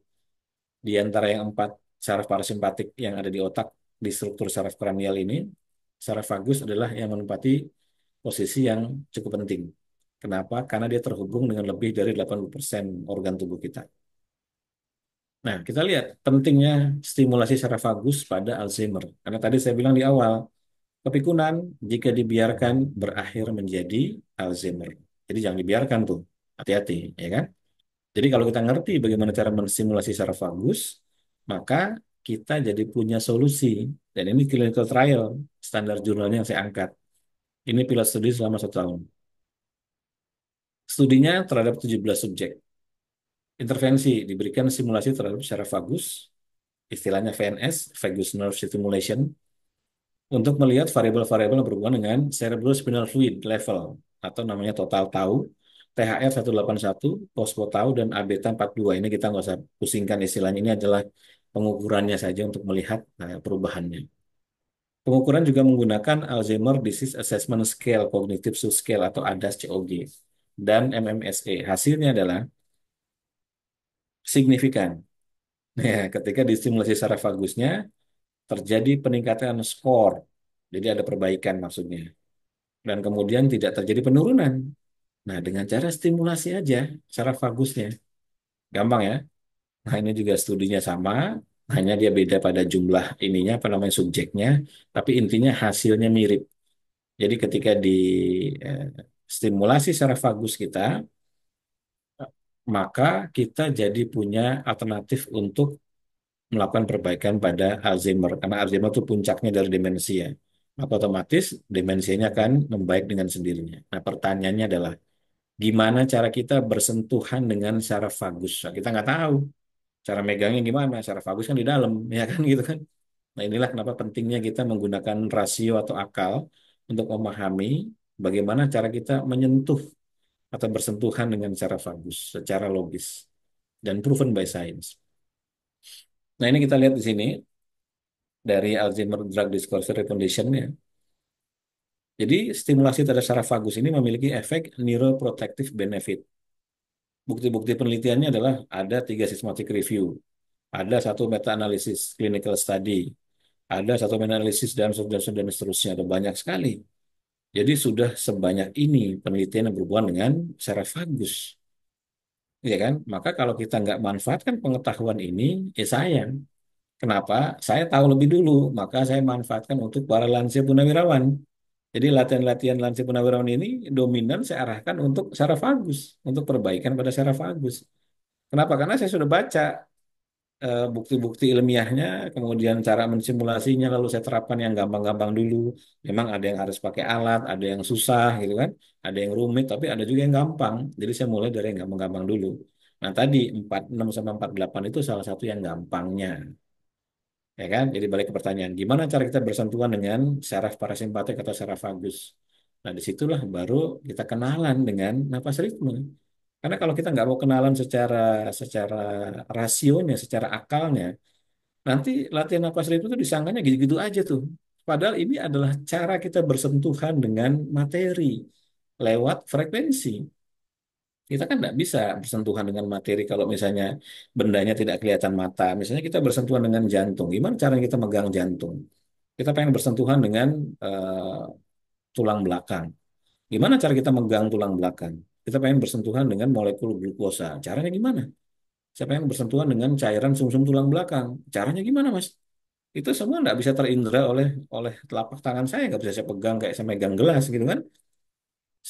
Di antara yang empat saraf parasimpatik yang ada di otak di struktur saraf kranial ini, saraf vagus adalah yang menempati posisi yang cukup penting. Kenapa? Karena dia terhubung dengan lebih dari 80% organ tubuh kita. Nah, kita lihat pentingnya stimulasi saraf vagus pada Alzheimer. Karena tadi saya bilang di awal, kepikunan jika dibiarkan berakhir menjadi Alzheimer. Jadi jangan dibiarkan tuh, hati-hati, ya kan? Jadi kalau kita ngerti bagaimana cara menstimulasi saraf vagus, maka kita jadi punya solusi. Dan ini clinical trial, standar jurnalnya yang saya angkat. Ini pilot studi selama satu tahun. Studinya terhadap 17 subjek. Intervensi diberikan simulasi terhadap secara vagus, istilahnya VNS, vagus nerve stimulation, untuk melihat variabel-variabel yang berhubungan dengan cerebrospinal fluid level atau namanya total tau, THF 181, POSPO tau dan ABETA 42. Ini kita nggak usah pusingkan istilahnya. Ini adalah pengukurannya saja untuk melihat eh, perubahannya. Pengukuran juga menggunakan Alzheimer Disease Assessment Scale, Cognitive Subscale atau ADAS-COG, dan MMSE. Hasilnya adalah signifikan. Ya, ketika distimulasi saraf vagusnya, terjadi peningkatan skor. Jadi ada perbaikan maksudnya. Dan kemudian tidak terjadi penurunan. Nah, dengan cara stimulasi aja saraf vagusnya. Gampang ya. Nah, ini juga studinya sama, hanya dia beda pada jumlah ininya, apa namanya, subjeknya, tapi intinya hasilnya mirip. Jadi ketika di eh, stimulasi secara vagus kita, maka kita jadi punya alternatif untuk melakukan perbaikan pada Alzheimer. Karena Alzheimer itu puncaknya dari demensia. Maka otomatis demensianya akan membaik dengan sendirinya. Nah pertanyaannya adalah, gimana cara kita bersentuhan dengan secara vagus? Nah, kita nggak tahu cara megangnya gimana, cara bagus kan di dalam, ya kan gitu kan. Nah inilah kenapa pentingnya kita menggunakan rasio atau akal untuk memahami bagaimana cara kita menyentuh atau bersentuhan dengan cara fokus secara logis dan proven by science. Nah ini kita lihat di sini dari Alzheimer Drug Discourse Recommendation ya. Jadi stimulasi terhadap saraf vagus ini memiliki efek neuroprotective benefit bukti-bukti penelitiannya adalah ada tiga systematic review, ada satu meta-analisis clinical study, ada satu meta analisis dan seterusnya dan seterusnya, ada banyak sekali. Jadi sudah sebanyak ini penelitian yang berhubungan dengan secara bagus, Ya kan? Maka kalau kita nggak manfaatkan pengetahuan ini, ya sayang. Kenapa? Saya tahu lebih dulu, maka saya manfaatkan untuk para lansia punawirawan. Jadi latihan-latihan Lansi Punawirawan ini dominan saya arahkan untuk saraf vagus, untuk perbaikan pada saraf vagus. Kenapa? Karena saya sudah baca eh, bukti-bukti e, ilmiahnya, kemudian cara mensimulasinya, lalu saya terapkan yang gampang-gampang dulu. Memang ada yang harus pakai alat, ada yang susah gitu kan, ada yang rumit, tapi ada juga yang gampang. Jadi saya mulai dari yang gampang-gampang dulu. Nah tadi 46 sampai 48 itu salah satu yang gampangnya ya kan? Jadi balik ke pertanyaan, gimana cara kita bersentuhan dengan saraf parasimpatik atau saraf vagus? Nah, disitulah baru kita kenalan dengan napas ritme. Karena kalau kita nggak mau kenalan secara secara rasionya, secara akalnya, nanti latihan napas ritme itu disangkanya gitu-gitu aja tuh. Padahal ini adalah cara kita bersentuhan dengan materi lewat frekuensi. Kita kan tidak bisa bersentuhan dengan materi kalau misalnya bendanya tidak kelihatan mata. Misalnya kita bersentuhan dengan jantung. Gimana caranya kita megang jantung? Kita pengen bersentuhan dengan uh, tulang belakang. Gimana cara kita megang tulang belakang? Kita pengen bersentuhan dengan molekul glukosa. Caranya gimana? Saya pengen bersentuhan dengan cairan sumsum tulang belakang. Caranya gimana, Mas? Itu semua tidak bisa terindra oleh oleh telapak tangan saya. Nggak bisa saya pegang kayak saya megang gelas gitu kan.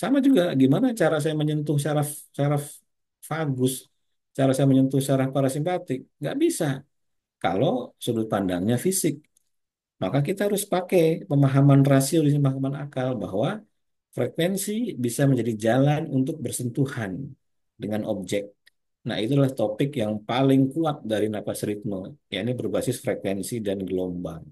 Sama juga gimana cara saya menyentuh saraf saraf vagus, cara saya menyentuh saraf parasimpatik. Nggak bisa kalau sudut pandangnya fisik. Maka kita harus pakai pemahaman rasio di pemahaman akal bahwa frekuensi bisa menjadi jalan untuk bersentuhan dengan objek. Nah, itulah topik yang paling kuat dari napas ritme, yakni berbasis frekuensi dan gelombang.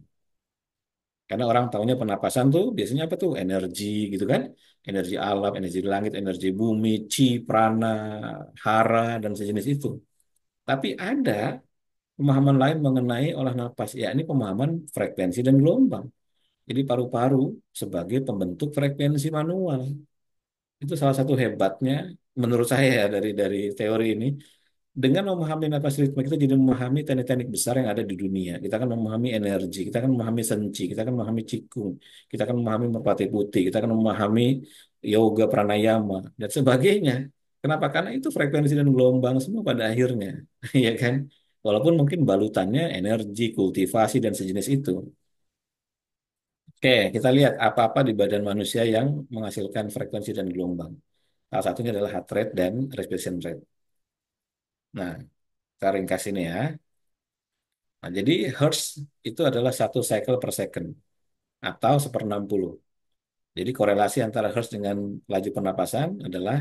Karena orang tahunya penapasan tuh biasanya apa tuh? Energi gitu kan energi alam, energi langit, energi bumi, chi, prana, hara, dan sejenis itu. Tapi ada pemahaman lain mengenai olah nafas, yakni pemahaman frekuensi dan gelombang. Jadi paru-paru sebagai pembentuk frekuensi manual. Itu salah satu hebatnya menurut saya ya dari dari teori ini dengan memahami nafas ritme kita jadi memahami teknik-teknik besar yang ada di dunia. Kita akan memahami energi, kita akan memahami senci, kita akan memahami cikung, kita akan memahami merpati putih, kita akan memahami yoga pranayama dan sebagainya. Kenapa? Karena itu frekuensi dan gelombang semua pada akhirnya, ya kan? Walaupun mungkin balutannya energi, kultivasi dan sejenis itu. Oke, kita lihat apa-apa di badan manusia yang menghasilkan frekuensi dan gelombang. Salah satunya adalah heart rate dan respiration rate. Nah, kita ringkas ini ya. Nah, jadi hertz itu adalah satu cycle per second atau seper 60. Jadi korelasi antara hertz dengan laju pernapasan adalah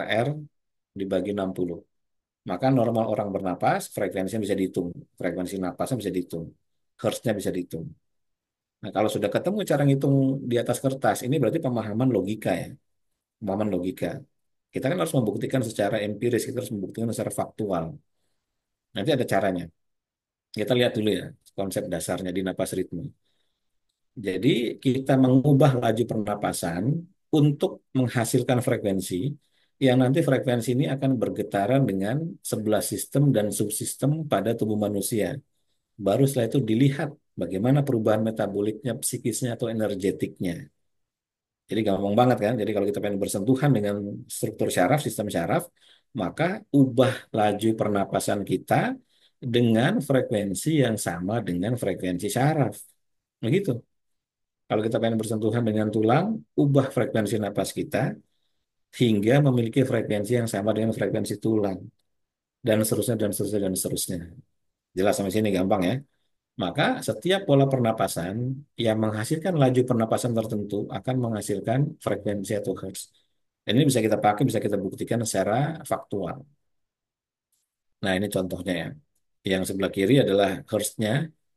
RR dibagi 60. Maka normal orang bernapas, frekuensinya bisa dihitung. Frekuensi napasnya bisa dihitung. Hertznya bisa dihitung. Nah, kalau sudah ketemu cara ngitung di atas kertas, ini berarti pemahaman logika ya. Pemahaman logika. Kita kan harus membuktikan secara empiris, kita harus membuktikan secara faktual. Nanti ada caranya. Kita lihat dulu ya konsep dasarnya di napas ritme. Jadi kita mengubah laju pernapasan untuk menghasilkan frekuensi yang nanti frekuensi ini akan bergetaran dengan sebelah sistem dan subsistem pada tubuh manusia. Baru setelah itu dilihat bagaimana perubahan metaboliknya, psikisnya, atau energetiknya. Jadi gampang banget kan. Jadi kalau kita pengen bersentuhan dengan struktur syaraf, sistem syaraf, maka ubah laju pernapasan kita dengan frekuensi yang sama dengan frekuensi syaraf. Begitu. Kalau kita pengen bersentuhan dengan tulang, ubah frekuensi napas kita hingga memiliki frekuensi yang sama dengan frekuensi tulang. Dan seterusnya, dan seterusnya, dan seterusnya. Jelas sampai sini gampang ya. Maka setiap pola pernapasan yang menghasilkan laju pernapasan tertentu akan menghasilkan frekuensi atau hertz. ini bisa kita pakai, bisa kita buktikan secara faktual. Nah ini contohnya ya. Yang sebelah kiri adalah hertznya,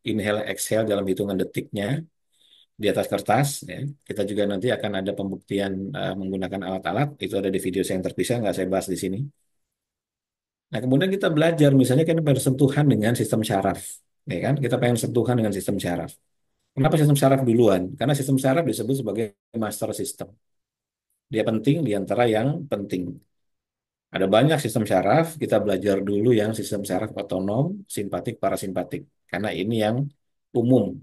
inhale exhale dalam hitungan detiknya di atas kertas. Ya. Kita juga nanti akan ada pembuktian uh, menggunakan alat-alat. Itu ada di video saya yang terpisah, nggak saya bahas di sini. Nah kemudian kita belajar misalnya kan bersentuhan dengan sistem syaraf ya kan? Kita pengen sentuhan dengan sistem syaraf. Kenapa sistem syaraf duluan? Karena sistem syaraf disebut sebagai master system. Dia penting di antara yang penting. Ada banyak sistem syaraf, kita belajar dulu yang sistem syaraf otonom, simpatik, parasimpatik. Karena ini yang umum.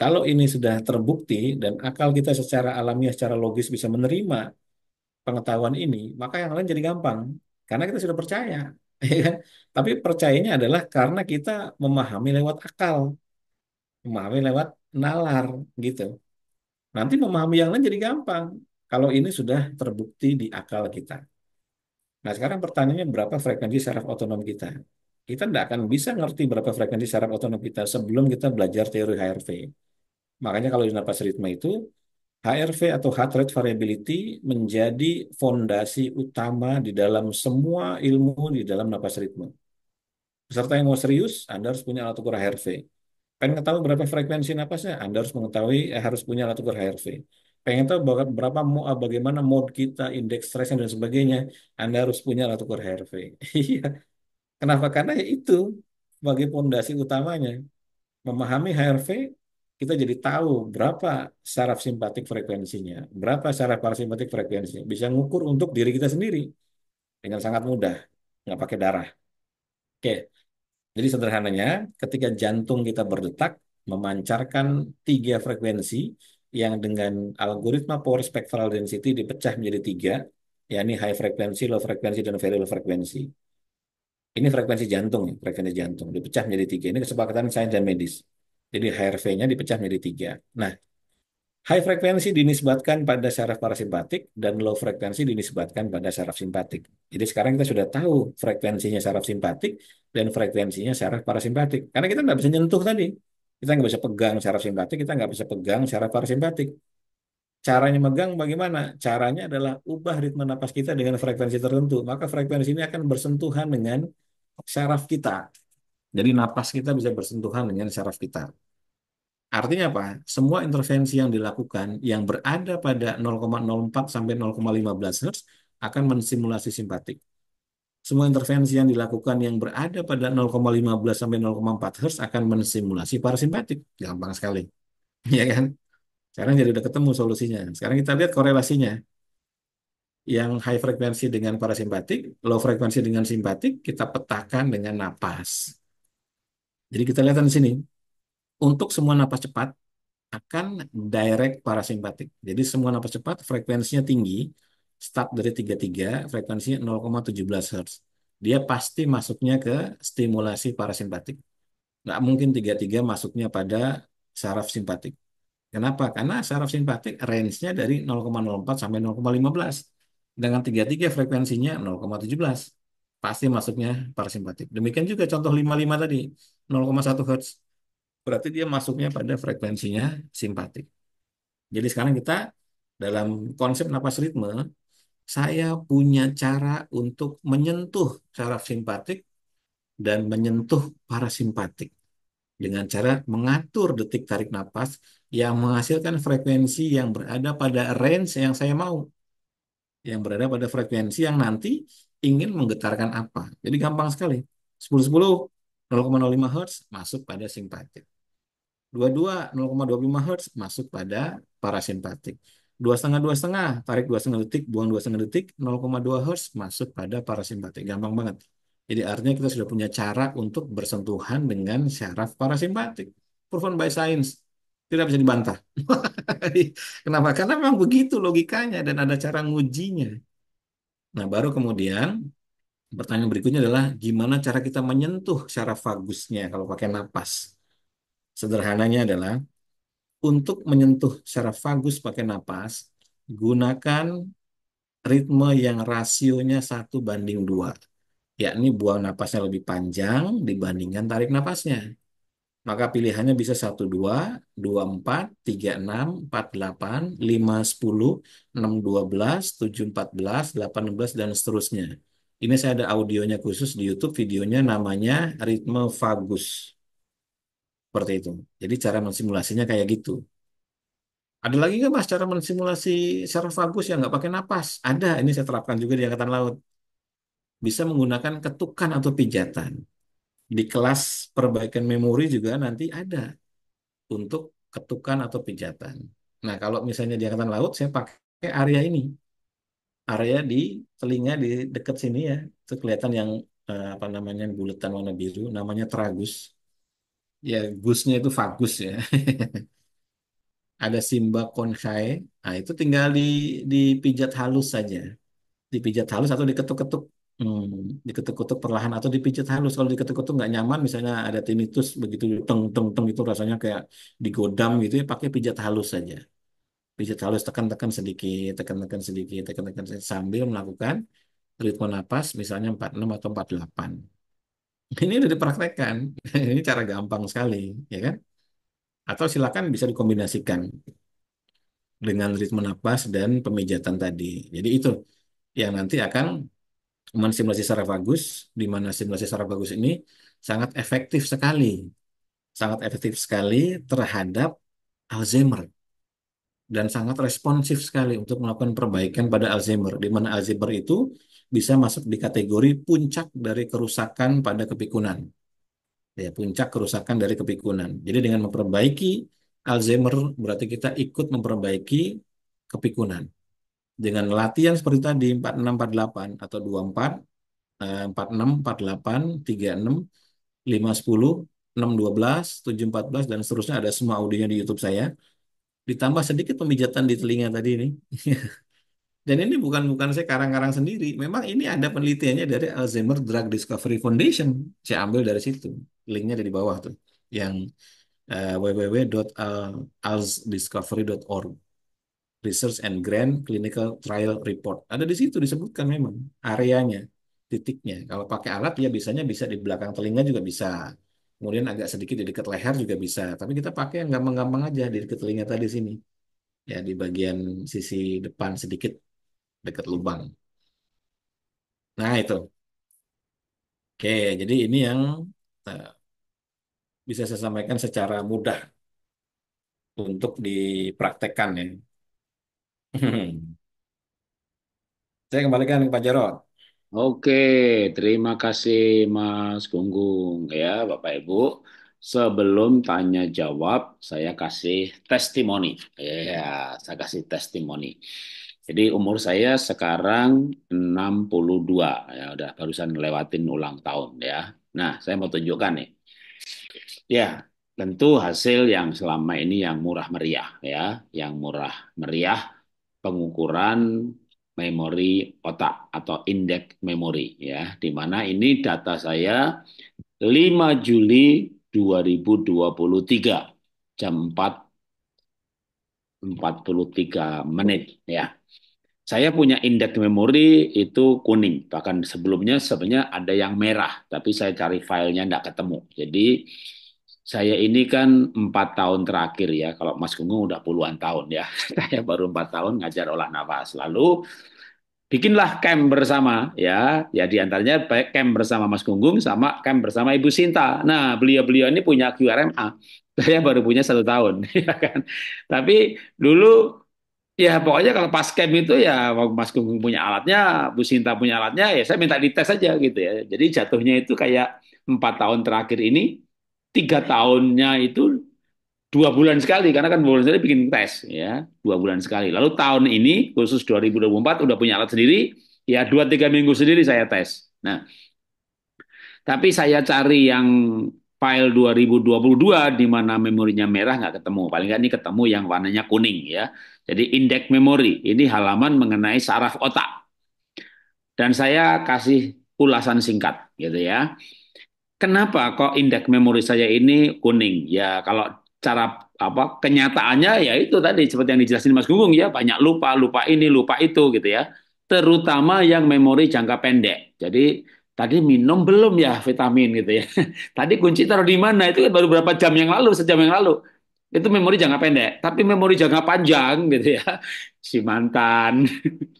Kalau ini sudah terbukti dan akal kita secara alamiah, secara logis bisa menerima pengetahuan ini, maka yang lain jadi gampang. Karena kita sudah percaya Iya kan? Tapi percayanya adalah karena kita memahami lewat akal, memahami lewat nalar gitu. Nanti memahami yang lain jadi gampang. Kalau ini sudah terbukti di akal kita. Nah sekarang pertanyaannya berapa frekuensi saraf otonom kita? Kita tidak akan bisa ngerti berapa frekuensi saraf otonom kita sebelum kita belajar teori HRV. Makanya kalau di napas ritme itu HRV atau heart rate variability menjadi fondasi utama di dalam semua ilmu di dalam napas ritme. Peserta yang mau serius, Anda harus punya alat ukur HRV. Pengen ketahui berapa frekuensi napasnya? Anda harus mengetahui eh, harus punya alat ukur HRV. Pengen tahu berapa eh, bagaimana mode kita, indeks stresnya dan sebagainya, Anda harus punya alat ukur HRV. Iya. Kenapa? Karena ya itu bagi fondasi utamanya. Memahami HRV kita jadi tahu berapa saraf simpatik frekuensinya, berapa saraf parasimpatik frekuensinya. Bisa ngukur untuk diri kita sendiri dengan sangat mudah, nggak pakai darah. Oke, jadi sederhananya ketika jantung kita berdetak, memancarkan tiga frekuensi yang dengan algoritma power spectral density dipecah menjadi tiga, yakni high frequency, low frequency, dan very low frequency. Ini frekuensi jantung, ya, frekuensi jantung dipecah menjadi tiga. Ini kesepakatan sains dan medis jadi HRV-nya dipecah menjadi tiga. Nah, high frekuensi dinisbatkan pada saraf parasimpatik dan low frekuensi dinisbatkan pada saraf simpatik. Jadi sekarang kita sudah tahu frekuensinya saraf simpatik dan frekuensinya saraf parasimpatik. Karena kita nggak bisa nyentuh tadi. Kita nggak bisa pegang saraf simpatik, kita nggak bisa pegang saraf parasimpatik. Caranya megang bagaimana? Caranya adalah ubah ritme napas kita dengan frekuensi tertentu. Maka frekuensi ini akan bersentuhan dengan saraf kita. Jadi napas kita bisa bersentuhan dengan saraf kita. Artinya apa? Semua intervensi yang dilakukan yang berada pada 0,04 sampai 0,15 Hz akan mensimulasi simpatik. Semua intervensi yang dilakukan yang berada pada 0,15 sampai 0,4 Hz akan mensimulasi parasimpatik. Gampang sekali. Ya kan? Sekarang jadi udah ketemu solusinya. Sekarang kita lihat korelasinya. Yang high frekuensi dengan parasimpatik, low frekuensi dengan simpatik, kita petakan dengan napas. Jadi kita lihat di sini, untuk semua napas cepat akan direct parasimpatik. Jadi semua napas cepat frekuensinya tinggi, start dari 33, frekuensinya 0,17 Hz. Dia pasti masuknya ke stimulasi parasimpatik. Nggak mungkin 33 masuknya pada saraf simpatik. Kenapa? Karena saraf simpatik range-nya dari 0,04 sampai 0,15. Dengan 33 frekuensinya 0,17. Pasti masuknya parasimpatik. Demikian juga contoh 55 tadi. 0,1 Hz. Berarti dia masuknya pada frekuensinya simpatik. Jadi sekarang kita dalam konsep napas ritme, saya punya cara untuk menyentuh saraf simpatik dan menyentuh parasimpatik dengan cara mengatur detik tarik nafas yang menghasilkan frekuensi yang berada pada range yang saya mau. Yang berada pada frekuensi yang nanti ingin menggetarkan apa. Jadi gampang sekali. 10-10, 0,05 Hz masuk pada simpatik. Dua-dua 0,25 Hz masuk pada parasimpatik. Dua setengah dua setengah tarik dua setengah detik buang dua setengah detik 0,2 Hz masuk pada parasimpatik. Gampang banget. Jadi artinya kita sudah punya cara untuk bersentuhan dengan syaraf parasimpatik. Proven by science. Tidak bisa dibantah. Kenapa? Karena memang begitu logikanya dan ada cara ngujinya. Nah, baru kemudian pertanyaan berikutnya adalah gimana cara kita menyentuh secara vagusnya kalau pakai napas. Sederhananya adalah untuk menyentuh secara vagus pakai napas, gunakan ritme yang rasionya satu banding dua, yakni buang napasnya lebih panjang dibandingkan tarik napasnya. Maka pilihannya bisa satu dua, dua empat, tiga enam, delapan, lima sepuluh, enam 5, 10, 6, 12, 7, 14, 8, belas dan seterusnya ini saya ada audionya khusus di YouTube, videonya namanya ritme vagus. Seperti itu. Jadi cara mensimulasinya kayak gitu. Ada lagi nggak mas cara mensimulasi secara vagus yang nggak pakai napas? Ada, ini saya terapkan juga di Angkatan Laut. Bisa menggunakan ketukan atau pijatan. Di kelas perbaikan memori juga nanti ada untuk ketukan atau pijatan. Nah kalau misalnya di Angkatan Laut saya pakai area ini area di telinga di dekat sini ya itu kelihatan yang eh, apa namanya bulatan warna biru namanya tragus ya gusnya itu vagus ya ada simba konkai nah itu tinggal di dipijat halus saja dipijat halus atau diketuk-ketuk hmm, diketuk-ketuk perlahan atau dipijat halus kalau diketuk-ketuk nggak nyaman misalnya ada tinnitus begitu teng teng teng itu rasanya kayak digodam gitu ya pakai pijat halus saja pijat halus tekan-tekan sedikit, tekan-tekan sedikit, tekan-tekan sambil melakukan ritme napas misalnya 46 atau 48. Ini udah dipraktekkan. Ini cara gampang sekali, ya kan? Atau silakan bisa dikombinasikan dengan ritme napas dan pemijatan tadi. Jadi itu yang nanti akan mensimulasi sarafagus, di mana simulasi saraf sarafagus ini sangat efektif sekali. Sangat efektif sekali terhadap Alzheimer dan sangat responsif sekali untuk melakukan perbaikan pada Alzheimer, di mana Alzheimer itu bisa masuk di kategori puncak dari kerusakan pada kepikunan. Ya, puncak kerusakan dari kepikunan. Jadi dengan memperbaiki Alzheimer berarti kita ikut memperbaiki kepikunan. Dengan latihan seperti tadi 4648 atau 24 46 48 36 510 612 714 dan seterusnya ada semua audionya di YouTube saya ditambah sedikit pemijatan di telinga tadi ini. Dan ini bukan bukan saya karang-karang sendiri. Memang ini ada penelitiannya dari Alzheimer Drug Discovery Foundation. Saya ambil dari situ. Linknya ada di bawah tuh. Yang uh, eh, www.alzdiscovery.org. Research and Grand Clinical Trial Report. Ada di situ disebutkan memang areanya, titiknya. Kalau pakai alat ya biasanya bisa di belakang telinga juga bisa kemudian agak sedikit di dekat leher juga bisa tapi kita pakai yang gampang-gampang aja di dekat telinga tadi sini ya di bagian sisi depan sedikit dekat lubang nah itu oke jadi ini yang uh, bisa saya sampaikan secara mudah untuk dipraktekkan ya saya kembalikan ke Pak Jarod Oke, terima kasih Mas Gunggung ya Bapak Ibu. Sebelum tanya jawab, saya kasih testimoni. Ya, saya kasih testimoni. Jadi umur saya sekarang 62 ya, udah barusan ngelewatin ulang tahun ya. Nah, saya mau tunjukkan nih. Ya, tentu hasil yang selama ini yang murah meriah ya, yang murah meriah pengukuran memori otak atau indeks memori ya di mana ini data saya 5 Juli 2023 jam 4 43 menit ya. Saya punya indeks memori itu kuning, bahkan sebelumnya sebenarnya ada yang merah, tapi saya cari filenya tidak ketemu. Jadi saya ini kan empat tahun terakhir ya, kalau Mas Gunggung udah puluhan tahun ya, saya baru empat tahun ngajar olah nafas. Lalu bikinlah camp bersama ya, ya diantaranya camp bersama Mas Gunggung sama camp bersama Ibu Sinta. Nah beliau-beliau ini punya QRMA, saya baru punya satu tahun ya kan. Tapi dulu ya pokoknya kalau pas camp itu ya Mas Gunggung punya alatnya, Bu Sinta punya alatnya, ya saya minta dites aja gitu ya. Jadi jatuhnya itu kayak empat tahun terakhir ini tiga tahunnya itu dua bulan sekali karena kan bulan sekali bikin tes ya dua bulan sekali lalu tahun ini khusus 2024 udah punya alat sendiri ya dua tiga minggu sendiri saya tes nah tapi saya cari yang file 2022 di mana memorinya merah nggak ketemu paling nggak ini ketemu yang warnanya kuning ya jadi indeks memori ini halaman mengenai saraf otak dan saya kasih ulasan singkat gitu ya Kenapa kok indeks memori saya ini kuning? Ya kalau cara apa kenyataannya ya itu tadi seperti yang dijelasin Mas Gunggung ya banyak lupa, lupa ini, lupa itu gitu ya. Terutama yang memori jangka pendek. Jadi tadi minum belum ya vitamin gitu ya. Tadi kunci taruh di mana itu kan baru berapa jam yang lalu, sejam yang lalu itu memori jangka pendek, tapi memori jangka panjang gitu ya. Si mantan,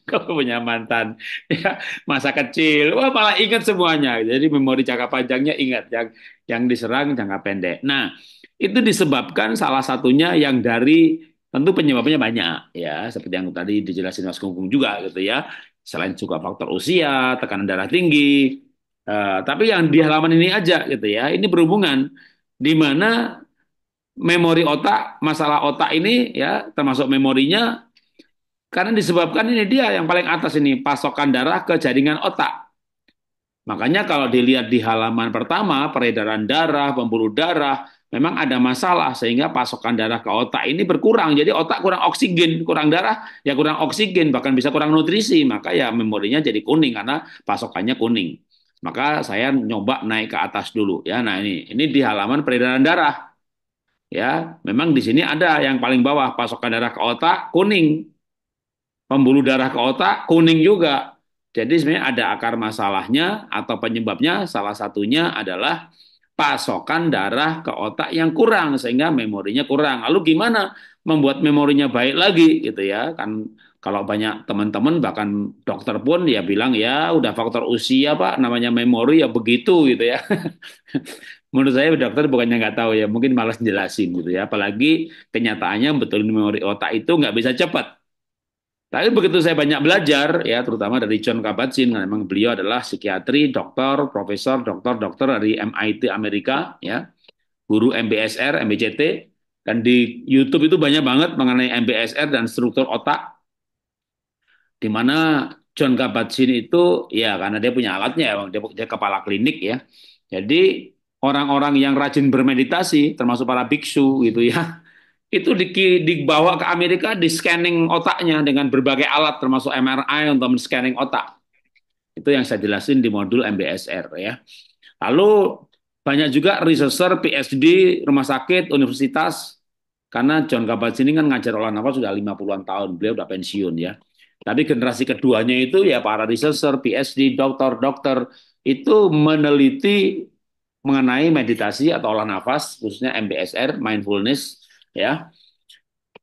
kalau punya mantan, ya, masa kecil, wah malah ingat semuanya. Jadi memori jangka panjangnya ingat yang yang diserang jangka pendek. Nah, itu disebabkan salah satunya yang dari tentu penyebabnya banyak ya, seperti yang tadi dijelasin Mas kungkung juga gitu ya. Selain juga faktor usia, tekanan darah tinggi, uh, tapi yang di halaman ini aja gitu ya, ini berhubungan di mana memori otak, masalah otak ini ya termasuk memorinya karena disebabkan ini dia yang paling atas ini pasokan darah ke jaringan otak. Makanya kalau dilihat di halaman pertama peredaran darah, pembuluh darah, memang ada masalah sehingga pasokan darah ke otak ini berkurang. Jadi otak kurang oksigen, kurang darah, ya kurang oksigen bahkan bisa kurang nutrisi, maka ya memorinya jadi kuning karena pasokannya kuning. Maka saya nyoba naik ke atas dulu ya. Nah ini ini di halaman peredaran darah ya memang di sini ada yang paling bawah pasokan darah ke otak kuning pembuluh darah ke otak kuning juga jadi sebenarnya ada akar masalahnya atau penyebabnya salah satunya adalah pasokan darah ke otak yang kurang sehingga memorinya kurang lalu gimana membuat memorinya baik lagi gitu ya kan kalau banyak teman-teman bahkan dokter pun ya bilang ya udah faktor usia pak namanya memori ya begitu gitu ya menurut saya dokter bukannya nggak tahu ya, mungkin malas jelasin gitu ya. Apalagi kenyataannya betul memori otak itu nggak bisa cepat. Tapi begitu saya banyak belajar ya, terutama dari John Kabat-Zinn, memang beliau adalah psikiatri, dokter, profesor, dokter, dokter dari MIT Amerika ya, guru MBSR, MBCT, dan di YouTube itu banyak banget mengenai MBSR dan struktur otak, di mana John Kabat-Zinn itu ya karena dia punya alatnya, dia, dia kepala klinik ya, jadi orang-orang yang rajin bermeditasi, termasuk para biksu gitu ya, itu di, dibawa ke Amerika di scanning otaknya dengan berbagai alat termasuk MRI untuk men-scanning otak. Itu yang saya jelasin di modul MBSR ya. Lalu banyak juga researcher PhD, rumah sakit, universitas karena John Kabat sini kan ngajar olah nafas sudah 50-an tahun, beliau udah pensiun ya. Tapi generasi keduanya itu ya para researcher, PhD, dokter, dokter itu meneliti mengenai meditasi atau olah nafas khususnya MBSR mindfulness ya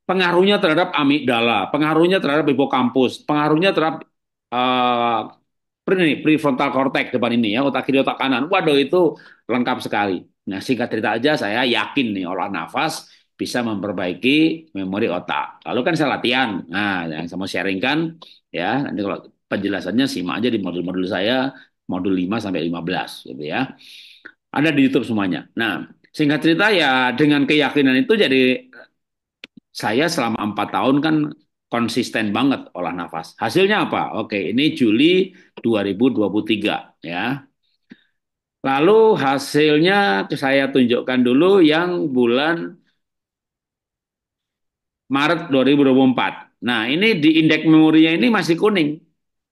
pengaruhnya terhadap amigdala pengaruhnya terhadap hipokampus pengaruhnya terhadap uh, ini prefrontal cortex depan ini ya otak kiri otak kanan waduh itu lengkap sekali nah singkat cerita aja saya yakin nih olah nafas bisa memperbaiki memori otak lalu kan saya latihan nah yang saya mau kan ya nanti kalau penjelasannya simak aja di modul-modul saya modul 5 sampai 15 gitu ya ada di YouTube semuanya. Nah, singkat cerita ya dengan keyakinan itu jadi saya selama empat tahun kan konsisten banget olah nafas. Hasilnya apa? Oke, ini Juli 2023 ya. Lalu hasilnya saya tunjukkan dulu yang bulan Maret 2024. Nah, ini di indeks memorinya ini masih kuning,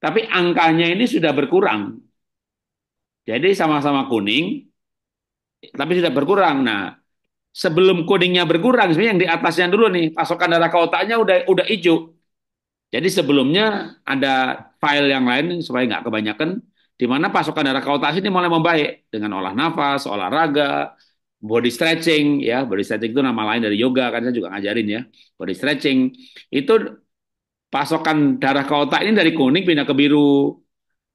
tapi angkanya ini sudah berkurang. Jadi sama-sama kuning, tapi tidak berkurang. Nah, sebelum kuningnya berkurang, sebenarnya yang di atasnya dulu nih, pasokan darah ke otaknya udah udah hijau. Jadi sebelumnya ada file yang lain supaya nggak kebanyakan, di mana pasokan darah ke otak ini mulai membaik dengan olah nafas, olahraga, body stretching ya, body stretching itu nama lain dari yoga kan saya juga ngajarin ya, body stretching itu pasokan darah ke otak ini dari kuning pindah ke biru,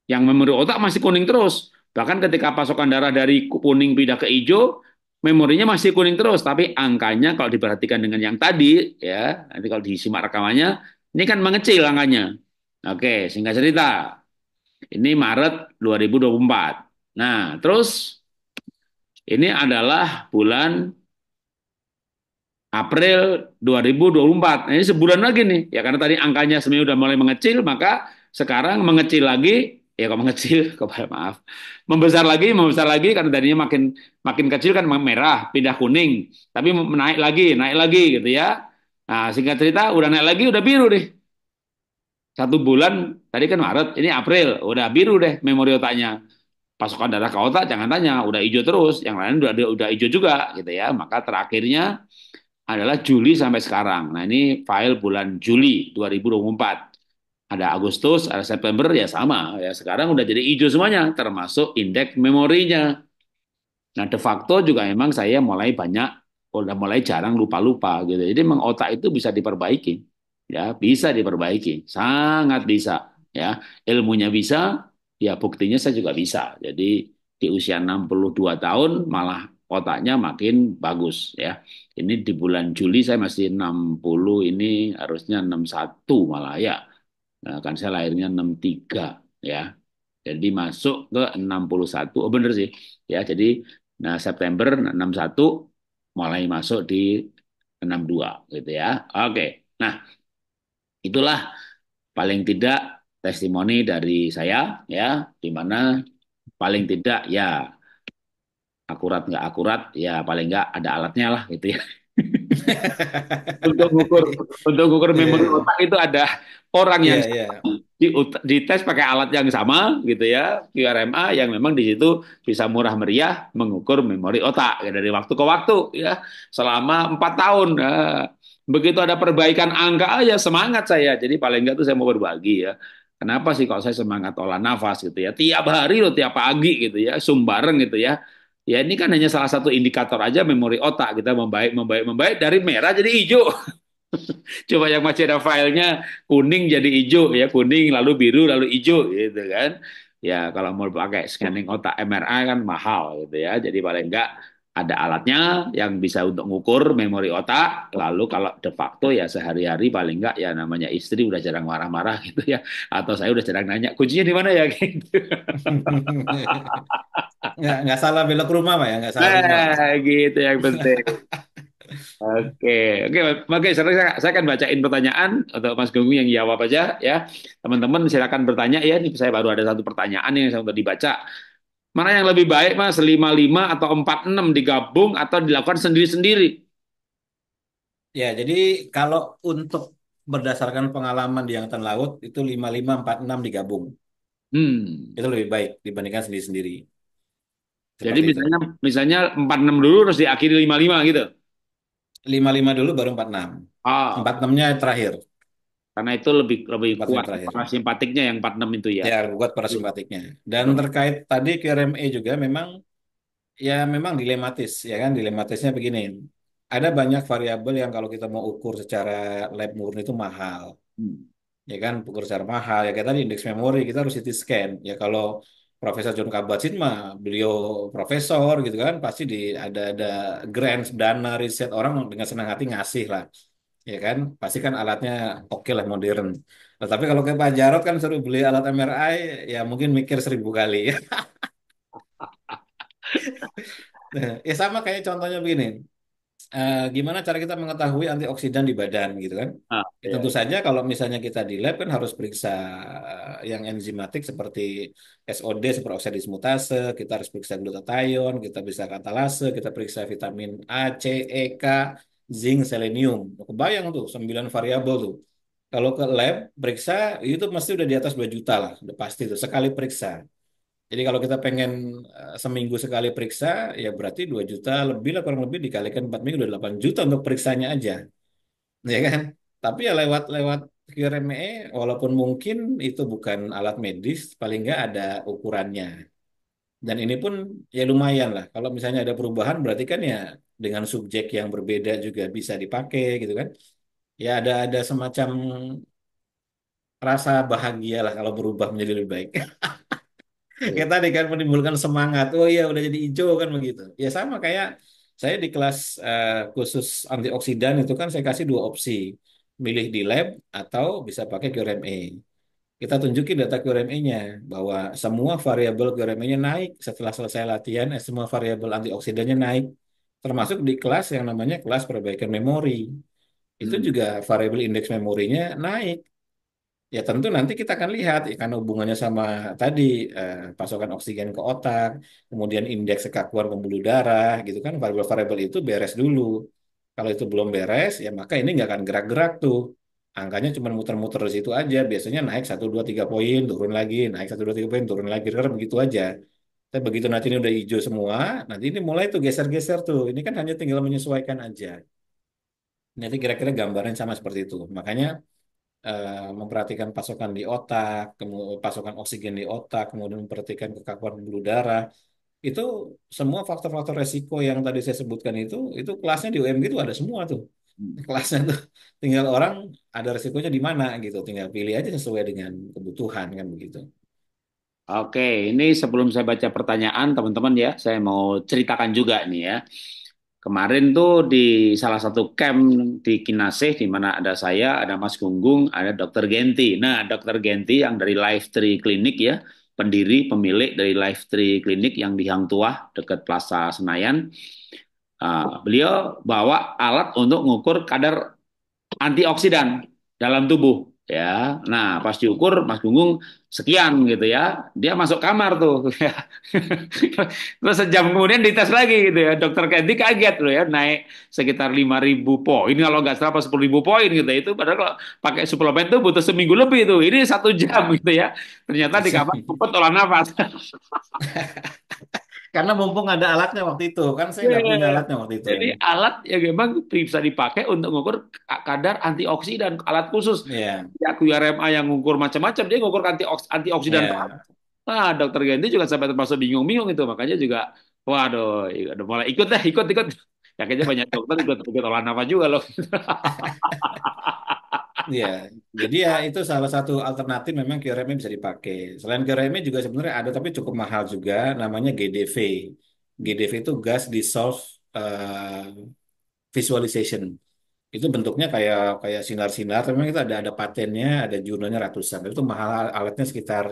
yang memori otak masih kuning terus, Bahkan ketika pasokan darah dari kuning pindah ke hijau, memorinya masih kuning terus, tapi angkanya kalau diperhatikan dengan yang tadi, ya nanti kalau disimak rekamannya, ini kan mengecil angkanya. Oke, singkat cerita, ini Maret 2024. Nah, terus ini adalah bulan April 2024. Nah, ini sebulan lagi nih, ya karena tadi angkanya sebenarnya sudah mulai mengecil, maka sekarang mengecil lagi ya kalau mengecil kepada maaf membesar lagi membesar lagi karena tadinya makin makin kecil kan merah pindah kuning tapi naik lagi naik lagi gitu ya nah singkat cerita udah naik lagi udah biru deh satu bulan tadi kan Maret ini April udah biru deh memori otaknya pasukan darah ke otak jangan tanya udah hijau terus yang lain udah udah hijau juga gitu ya maka terakhirnya adalah Juli sampai sekarang nah ini file bulan Juli 2024 ada Agustus, ada September ya sama ya sekarang udah jadi hijau semuanya termasuk indeks memorinya. Nah de facto juga memang saya mulai banyak udah mulai jarang lupa-lupa gitu. Jadi memang otak itu bisa diperbaiki ya bisa diperbaiki sangat bisa ya ilmunya bisa ya buktinya saya juga bisa. Jadi di usia 62 tahun malah otaknya makin bagus ya. Ini di bulan Juli saya masih 60 ini harusnya 61 malah ya Nah, kan saya lahirnya 63 ya. Jadi masuk ke 61. Oh benar sih. Ya, jadi nah September 61 mulai masuk di 62 gitu ya. Oke. Nah, itulah paling tidak testimoni dari saya ya, di mana paling tidak ya akurat nggak akurat ya paling nggak ada alatnya lah gitu ya untuk ukur untuk ukur memori iya. otak itu ada orang yang yeah, yeah. di dites pakai alat yang sama gitu ya QRMA yang memang di situ bisa murah meriah mengukur memori otak ya, dari waktu ke waktu ya selama empat tahun ya. begitu ada perbaikan angka aja ah, ya semangat saya jadi paling enggak tuh saya mau berbagi ya kenapa sih kalau saya semangat olah nafas gitu ya tiap hari loh tiap pagi gitu ya sumbareng gitu ya Ya ini kan hanya salah satu indikator aja memori otak kita membaik, membaik, membaik dari merah jadi hijau. Coba yang masih ada filenya kuning jadi hijau ya kuning lalu biru lalu hijau gitu kan. Ya kalau mau pakai scanning otak MRI kan mahal gitu ya. Jadi paling enggak ada alatnya yang bisa untuk ngukur memori otak. Lalu kalau de facto ya sehari-hari paling enggak ya namanya istri udah jarang marah-marah gitu ya. Atau saya udah jarang nanya kuncinya di mana ya gitu. nggak, nggak salah belok rumah Pak ya, nggak salah. Nah, gitu yang penting. Oke, oke, oke. Saya, saya akan bacain pertanyaan untuk Mas Gunggung yang jawab aja ya. Teman-teman silakan bertanya ya. Ini saya baru ada satu pertanyaan yang saya untuk dibaca. Mana yang lebih baik mas, 55 atau 46 digabung atau dilakukan sendiri-sendiri? Ya, jadi kalau untuk berdasarkan pengalaman di angkatan laut itu 55 46 digabung. Hmm. Itu lebih baik dibandingkan sendiri-sendiri. Jadi misalnya itu. misalnya 46 dulu harus diakhiri 55 gitu. 55 dulu baru 46. Ah. 46-nya terakhir. Karena itu lebih lebih Empat kuat ya. parasimpatiknya yang 46 itu ya. Ya, kuat parasimpatiknya. Iya. Dan hmm. terkait tadi QRME e juga memang ya memang dilematis ya kan dilematisnya begini. Ada banyak variabel yang kalau kita mau ukur secara lab murni itu mahal. Hmm. Ya kan, ukur secara mahal. Ya kayak tadi indeks memori kita harus CT scan. Ya kalau Profesor John Kabat-Zinn mah beliau profesor gitu kan pasti di ada ada grants dana riset orang dengan senang hati ngasih lah ya kan pasti kan alatnya oke lah modern nah, tapi kalau kayak Pak Jarod kan suruh beli alat MRI ya mungkin mikir seribu kali ya nah, ya sama kayak contohnya begini uh, gimana cara kita mengetahui antioksidan di badan gitu kan ah, ya, iya, tentu iya. saja kalau misalnya kita di lab kan harus periksa eh, yang enzimatik seperti SOD superoksidase mutase kita harus periksa glutathione kita bisa katalase kita periksa vitamin A C E K zinc, selenium. Kebayang tuh, 9 variabel tuh. Kalau ke lab, periksa, itu pasti udah di atas 2 juta lah. Udah pasti tuh, sekali periksa. Jadi kalau kita pengen eh, seminggu sekali periksa, ya berarti 2 juta lebih lah, kurang lebih dikalikan 4 minggu, udah 8 juta untuk periksanya aja. Ya kan? Tapi ya lewat-lewat QRME, walaupun mungkin itu bukan alat medis, paling nggak ada ukurannya. Dan ini pun ya lumayan lah. Kalau misalnya ada perubahan, berarti kan ya dengan subjek yang berbeda juga bisa dipakai gitu kan ya ada ada semacam rasa bahagia lah kalau berubah menjadi lebih baik kita tadi kan menimbulkan semangat oh iya udah jadi hijau kan begitu ya sama kayak saya di kelas uh, khusus antioksidan itu kan saya kasih dua opsi milih di lab atau bisa pakai QRMA kita tunjukin data QRMA-nya bahwa semua variabel QRMA-nya naik setelah selesai latihan eh, semua variabel antioksidannya naik termasuk di kelas yang namanya kelas perbaikan memori. Itu hmm. juga variable indeks memorinya naik. Ya tentu nanti kita akan lihat ya, karena hubungannya sama tadi eh, pasokan oksigen ke otak, kemudian indeks kekakuan pembuluh darah gitu kan variable-variable itu beres dulu. Kalau itu belum beres ya maka ini nggak akan gerak-gerak tuh. Angkanya cuma muter-muter di situ aja, biasanya naik satu dua tiga poin, turun lagi, naik satu dua tiga poin, turun lagi, karena begitu aja. Tapi begitu nanti ini udah hijau semua, nanti ini mulai tuh geser-geser tuh. Ini kan hanya tinggal menyesuaikan aja. Nanti kira-kira gambaran sama seperti itu. Makanya eh, memperhatikan pasokan di otak, pasokan oksigen di otak, kemudian memperhatikan kekakuan pembuluh darah, itu semua faktor-faktor resiko yang tadi saya sebutkan itu, itu kelasnya di UMG itu ada semua tuh. Hmm. Kelasnya tuh tinggal orang ada resikonya di mana gitu, tinggal pilih aja sesuai dengan kebutuhan kan begitu. Oke, ini sebelum saya baca pertanyaan teman-teman ya, saya mau ceritakan juga nih ya. Kemarin tuh di salah satu camp di Kinaseh, di mana ada saya, ada Mas Gunggung, ada Dokter Genti. Nah, Dokter Genti yang dari Life Tree Clinic ya, pendiri pemilik dari Life Tree Clinic yang di Hang Tuah, dekat Plaza Senayan. Uh, beliau bawa alat untuk mengukur kadar antioksidan dalam tubuh ya. Nah, pas diukur Mas Gunggung sekian gitu ya. Dia masuk kamar tuh. Ya. Terus sejam kemudian dites lagi gitu ya. Dokter Kendi kaget loh ya, naik sekitar 5000 poin Ini kalau nggak salah pas ribu poin gitu. Ya. Itu padahal kalau pakai suplemen tuh butuh seminggu lebih tuh. Ini satu jam gitu ya. Ternyata di kamar kumpet olah nafas. Karena mumpung ada alatnya waktu itu, kan saya nggak iya. punya alatnya waktu itu. Jadi alat ya memang bisa dipakai untuk mengukur kadar antioksidan, alat khusus. Yeah. Ya, QRMA ya yang mengukur macam-macam, dia mengukur antioks antioksidan. Yeah. Nah, dokter Gendi juga sampai termasuk bingung-bingung itu, makanya juga, waduh, iya, udah mulai ikut deh, ikut, ikut. Ya, kayaknya banyak dokter ikut, ikut olah nama juga loh. Iya, jadi ya itu salah satu alternatif memang QRM bisa dipakai. Selain QRM juga sebenarnya ada tapi cukup mahal juga namanya GDV. GDV itu gas dissolved uh, eh, visualization. Itu bentuknya kayak kayak sinar-sinar, memang itu ada ada patennya, ada jurnalnya ratusan. itu mahal alatnya sekitar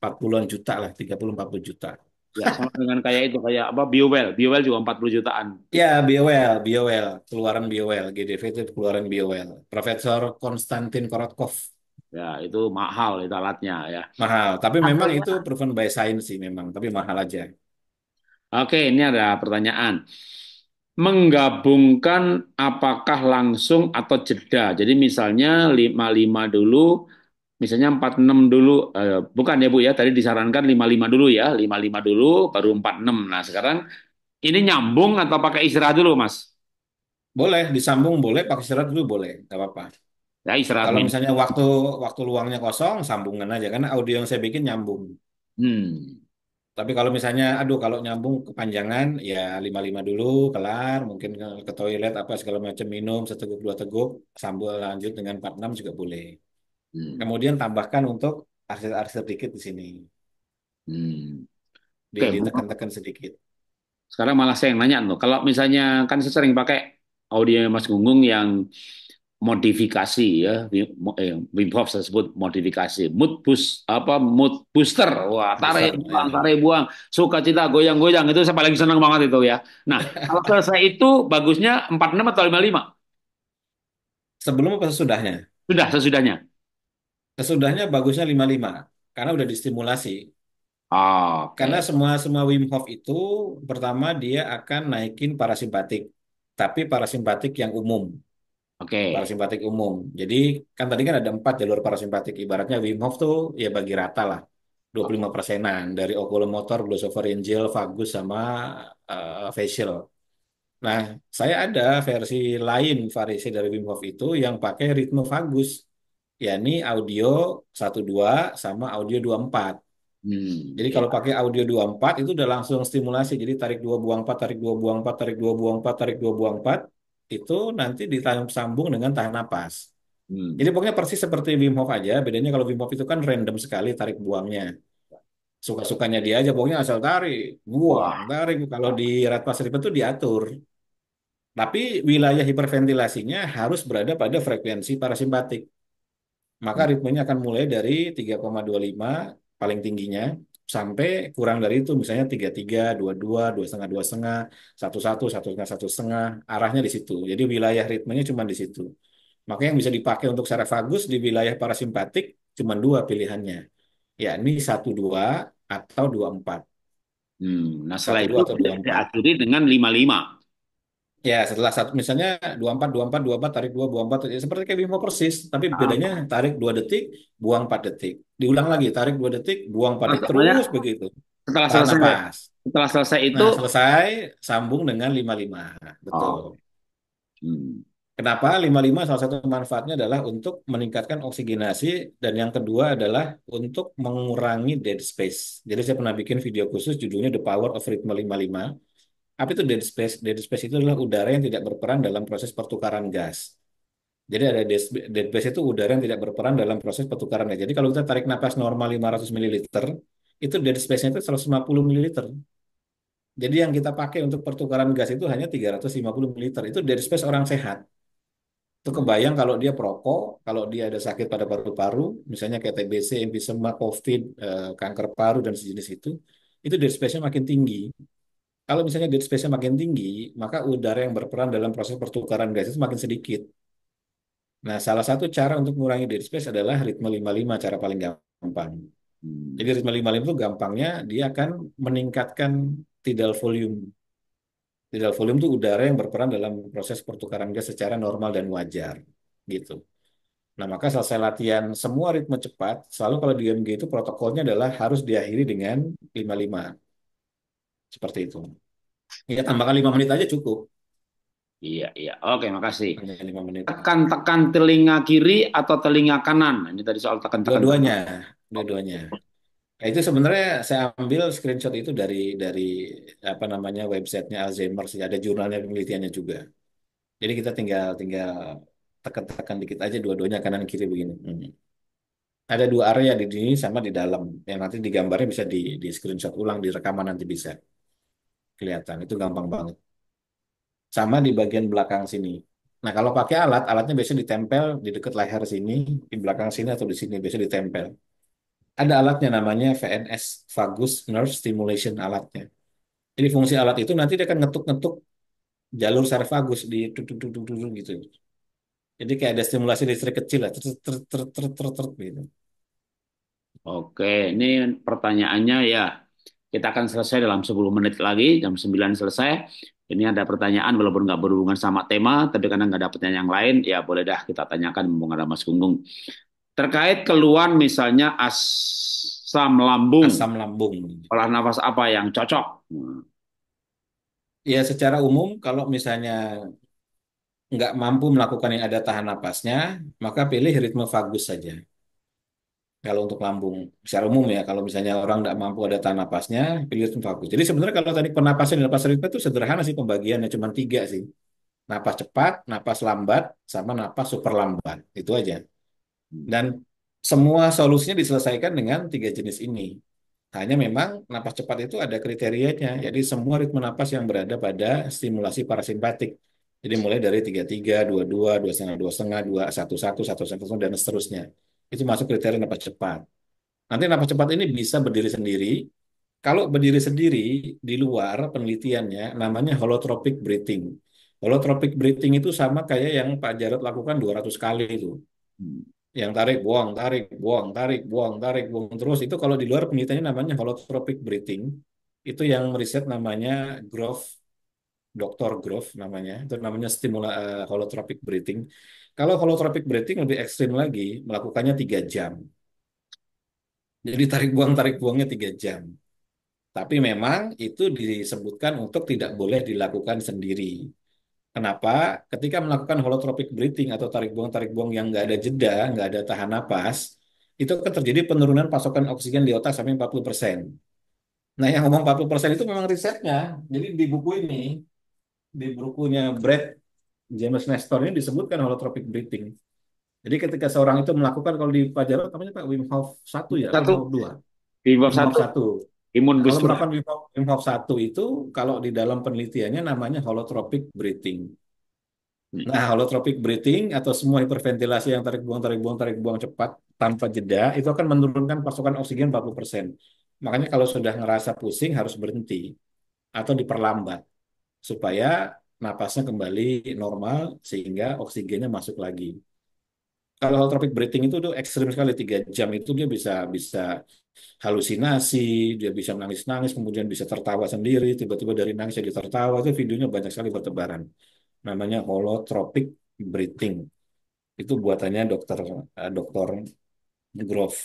40-an juta lah, 30-40 juta. Ya, sama dengan kayak itu, kayak apa Biowell. Biowell juga 40 jutaan. Ya, Biowell, Biowell, keluaran Biowell, GDV itu keluaran Biowell. Profesor Konstantin Korotkov. Ya, itu mahal itu alatnya ya. Mahal, tapi memang itu proven by science sih memang, tapi mahal aja. Oke, ini ada pertanyaan. Menggabungkan apakah langsung atau jeda? Jadi misalnya 55 dulu, misalnya 46 dulu eh, bukan ya Bu ya tadi disarankan 55 dulu ya 55 dulu baru 46 nah sekarang ini nyambung atau pakai istirahat dulu Mas boleh disambung boleh pakai istirahat dulu boleh nggak apa-apa ya istirahat kalau misalnya waktu waktu luangnya kosong sambungan aja karena audio yang saya bikin nyambung hmm. tapi kalau misalnya aduh kalau nyambung kepanjangan ya lima lima dulu kelar mungkin ke toilet apa segala macam minum seteguk dua teguk sambung lanjut dengan enam juga boleh Hmm. Kemudian tambahkan untuk arsir-arsir sedikit di sini. Hmm. okay. Ditekan-tekan sedikit. Sekarang malah saya yang nanya loh. Kalau misalnya kan saya sering pakai audio Mas Gunggung yang modifikasi ya Wim eh, Hof saya sebut modifikasi mood boost apa mood booster wah iya. tarik buang tarik buang suka cita goyang goyang itu saya paling senang banget itu ya nah kalau selesai itu bagusnya 46 atau 55 sebelum apa sesudahnya sudah sesudahnya Sesudahnya bagusnya 55 karena udah distimulasi. Ah, Karena semua semua Wim Hof itu pertama dia akan naikin parasimpatik, tapi parasimpatik yang umum, Oke. parasimpatik umum. Jadi kan tadi kan ada empat jalur parasimpatik. Ibaratnya Wim Hof tuh ya bagi rata lah, 25 persenan dari okulomotor, glossopharyngeal, vagus sama uh, facial. Nah, saya ada versi lain variasi dari Wim Hof itu yang pakai ritme vagus yakni audio 12 sama audio 24. Hmm, jadi iya. kalau pakai audio 24 itu udah langsung stimulasi. Jadi tarik 2 buang 4, tarik 2 buang 4, tarik 2 buang 4, tarik 2 buang 4 itu nanti disambung dengan tahan napas. Hmm. Jadi pokoknya persis seperti Wim Hof aja. Bedanya kalau Wim Hof itu kan random sekali tarik buangnya. Suka-sukanya dia aja pokoknya asal tarik, buang, tarik. Kalau di rat seribu itu diatur. Tapi wilayah hiperventilasinya harus berada pada frekuensi parasimpatik maka ritmenya akan mulai dari 3,25 paling tingginya sampai kurang dari itu misalnya 33, 22, 25, 25, 11, 11, 11, arahnya di situ. Jadi wilayah ritmenya cuma di situ. Maka yang bisa dipakai untuk vagus di wilayah parasimpatik cuma dua pilihannya. ya ini 12 atau 24. Hmm, nah setelah itu atau diakhiri dengan 55. Ya, setelah satu misalnya 24 24 empat tarik dua buang 4 ya, seperti kayak Wim persis, tapi ah. bedanya tarik dua detik, buang empat detik. Diulang lagi, tarik dua detik, buang empat nah, detik terus begitu. setelah Tahan selesai Nafas. setelah selesai nah, itu Nah, selesai sambung dengan lima lima Betul. oh, hmm, Kenapa 55 salah satu manfaatnya adalah untuk meningkatkan oksigenasi dan yang kedua adalah untuk mengurangi dead space. Jadi saya pernah bikin video khusus judulnya The Power of Ritme lima apa itu dead space? Dead space itu adalah udara yang tidak berperan dalam proses pertukaran gas. Jadi ada dead space itu udara yang tidak berperan dalam proses pertukaran gas. Jadi kalau kita tarik napas normal 500 ml, itu dead space-nya itu 150 ml. Jadi yang kita pakai untuk pertukaran gas itu hanya 350 ml. Itu dead space orang sehat. Itu kebayang kalau dia perokok, kalau dia ada sakit pada paru-paru, misalnya kayak TBC, emfisema, COVID, eh, kanker paru, dan sejenis itu, itu dead space-nya makin tinggi kalau misalnya dead space-nya makin tinggi, maka udara yang berperan dalam proses pertukaran gas itu makin sedikit. Nah, salah satu cara untuk mengurangi dead space adalah ritme 55, cara paling gampang. Hmm. Jadi ritme 55 itu gampangnya dia akan meningkatkan tidal volume. Tidal volume itu udara yang berperan dalam proses pertukaran gas secara normal dan wajar. Gitu. Nah, maka selesai latihan semua ritme cepat, selalu kalau di UMG itu protokolnya adalah harus diakhiri dengan 55 seperti itu. Ya tambahkan lima menit aja cukup. Iya, iya. Oke, makasih. Tekan-tekan telinga kiri atau telinga kanan? Ini tadi soal tekan-tekan. Dua-duanya, dua-duanya. Nah, itu sebenarnya saya ambil screenshot itu dari dari apa namanya websitenya Alzheimer sih ada jurnalnya penelitiannya juga. Jadi kita tinggal tinggal tekan-tekan dikit aja dua-duanya kanan kiri begini. Hmm. Ada dua area di sini sama di dalam yang nanti digambarnya bisa di, di screenshot ulang di rekaman nanti bisa kelihatan itu gampang banget sama di bagian belakang sini nah kalau pakai alat alatnya biasanya ditempel di dekat leher sini di belakang sini atau di sini biasanya ditempel ada alatnya namanya VNS vagus nerve stimulation alatnya jadi fungsi alat itu nanti dia akan ngetuk-ngetuk jalur saraf vagus di tuk tuk tuk gitu jadi kayak ada stimulasi listrik kecil lah gitu oke ini pertanyaannya ya kita akan selesai dalam 10 menit lagi, jam 9 selesai. Ini ada pertanyaan walaupun nggak berhubungan sama tema, tapi karena nggak ada pertanyaan yang lain, ya boleh dah kita tanyakan mumpung Mas Gunggung. Terkait keluhan misalnya asam lambung. Asam lambung. Olah nafas apa yang cocok? Ya secara umum kalau misalnya nggak mampu melakukan yang ada tahan nafasnya, maka pilih ritme vagus saja kalau untuk lambung secara umum ya kalau misalnya orang tidak mampu ada tahan napasnya pilih bagus jadi sebenarnya kalau tadi pernapasan dan napas ritme itu sederhana sih pembagiannya cuma tiga sih napas cepat napas lambat sama napas super lambat itu aja dan semua solusinya diselesaikan dengan tiga jenis ini hanya memang napas cepat itu ada kriterianya jadi semua ritme napas yang berada pada stimulasi parasimpatik jadi mulai dari tiga tiga dua dua dua setengah dua setengah dua satu satu satu satu dan seterusnya itu masuk kriteria napas cepat. Nanti napas cepat ini bisa berdiri sendiri. Kalau berdiri sendiri di luar penelitiannya namanya holotropic breathing. Holotropic breathing itu sama kayak yang Pak Jarod lakukan 200 kali itu. Hmm. Yang tarik, buang, tarik, buang, tarik, buang, tarik, buang terus. Itu kalau di luar penelitiannya namanya holotropic breathing. Itu yang meriset namanya Groff Dr. Grove namanya. Itu namanya stimula uh, holotropic breathing. Kalau holotropic breathing lebih ekstrim lagi, melakukannya tiga jam. Jadi tarik buang tarik buangnya tiga jam. Tapi memang itu disebutkan untuk tidak boleh dilakukan sendiri. Kenapa? Ketika melakukan holotropic breathing atau tarik buang tarik buang yang nggak ada jeda, nggak ada tahan napas, itu akan terjadi penurunan pasokan oksigen di otak sampai 40%. Nah, yang ngomong 40% itu memang risetnya. Jadi di buku ini, di bukunya Brad James Nestor ini disebutkan holotropic breathing. Jadi ketika seorang itu melakukan kalau di pajero namanya Pak Wim Hof satu ya, satu. Wim Hof dua, Wim Hof satu, imun booster. Kalau melakukan Wim Hof, Wim satu itu kalau di dalam penelitiannya namanya holotropic breathing. Hmm. Nah, holotropic breathing atau semua hiperventilasi yang tarik buang tarik buang tarik buang cepat tanpa jeda itu akan menurunkan pasokan oksigen 40%. Makanya kalau sudah ngerasa pusing harus berhenti atau diperlambat supaya napasnya kembali normal sehingga oksigennya masuk lagi. Kalau holotropic breathing itu tuh ekstrim sekali tiga jam itu dia bisa bisa halusinasi, dia bisa menangis-nangis, kemudian bisa tertawa sendiri, tiba-tiba dari nangis jadi tertawa itu videonya banyak sekali bertebaran. Namanya holotropic breathing. Itu buatannya dokter eh, dokter Grove.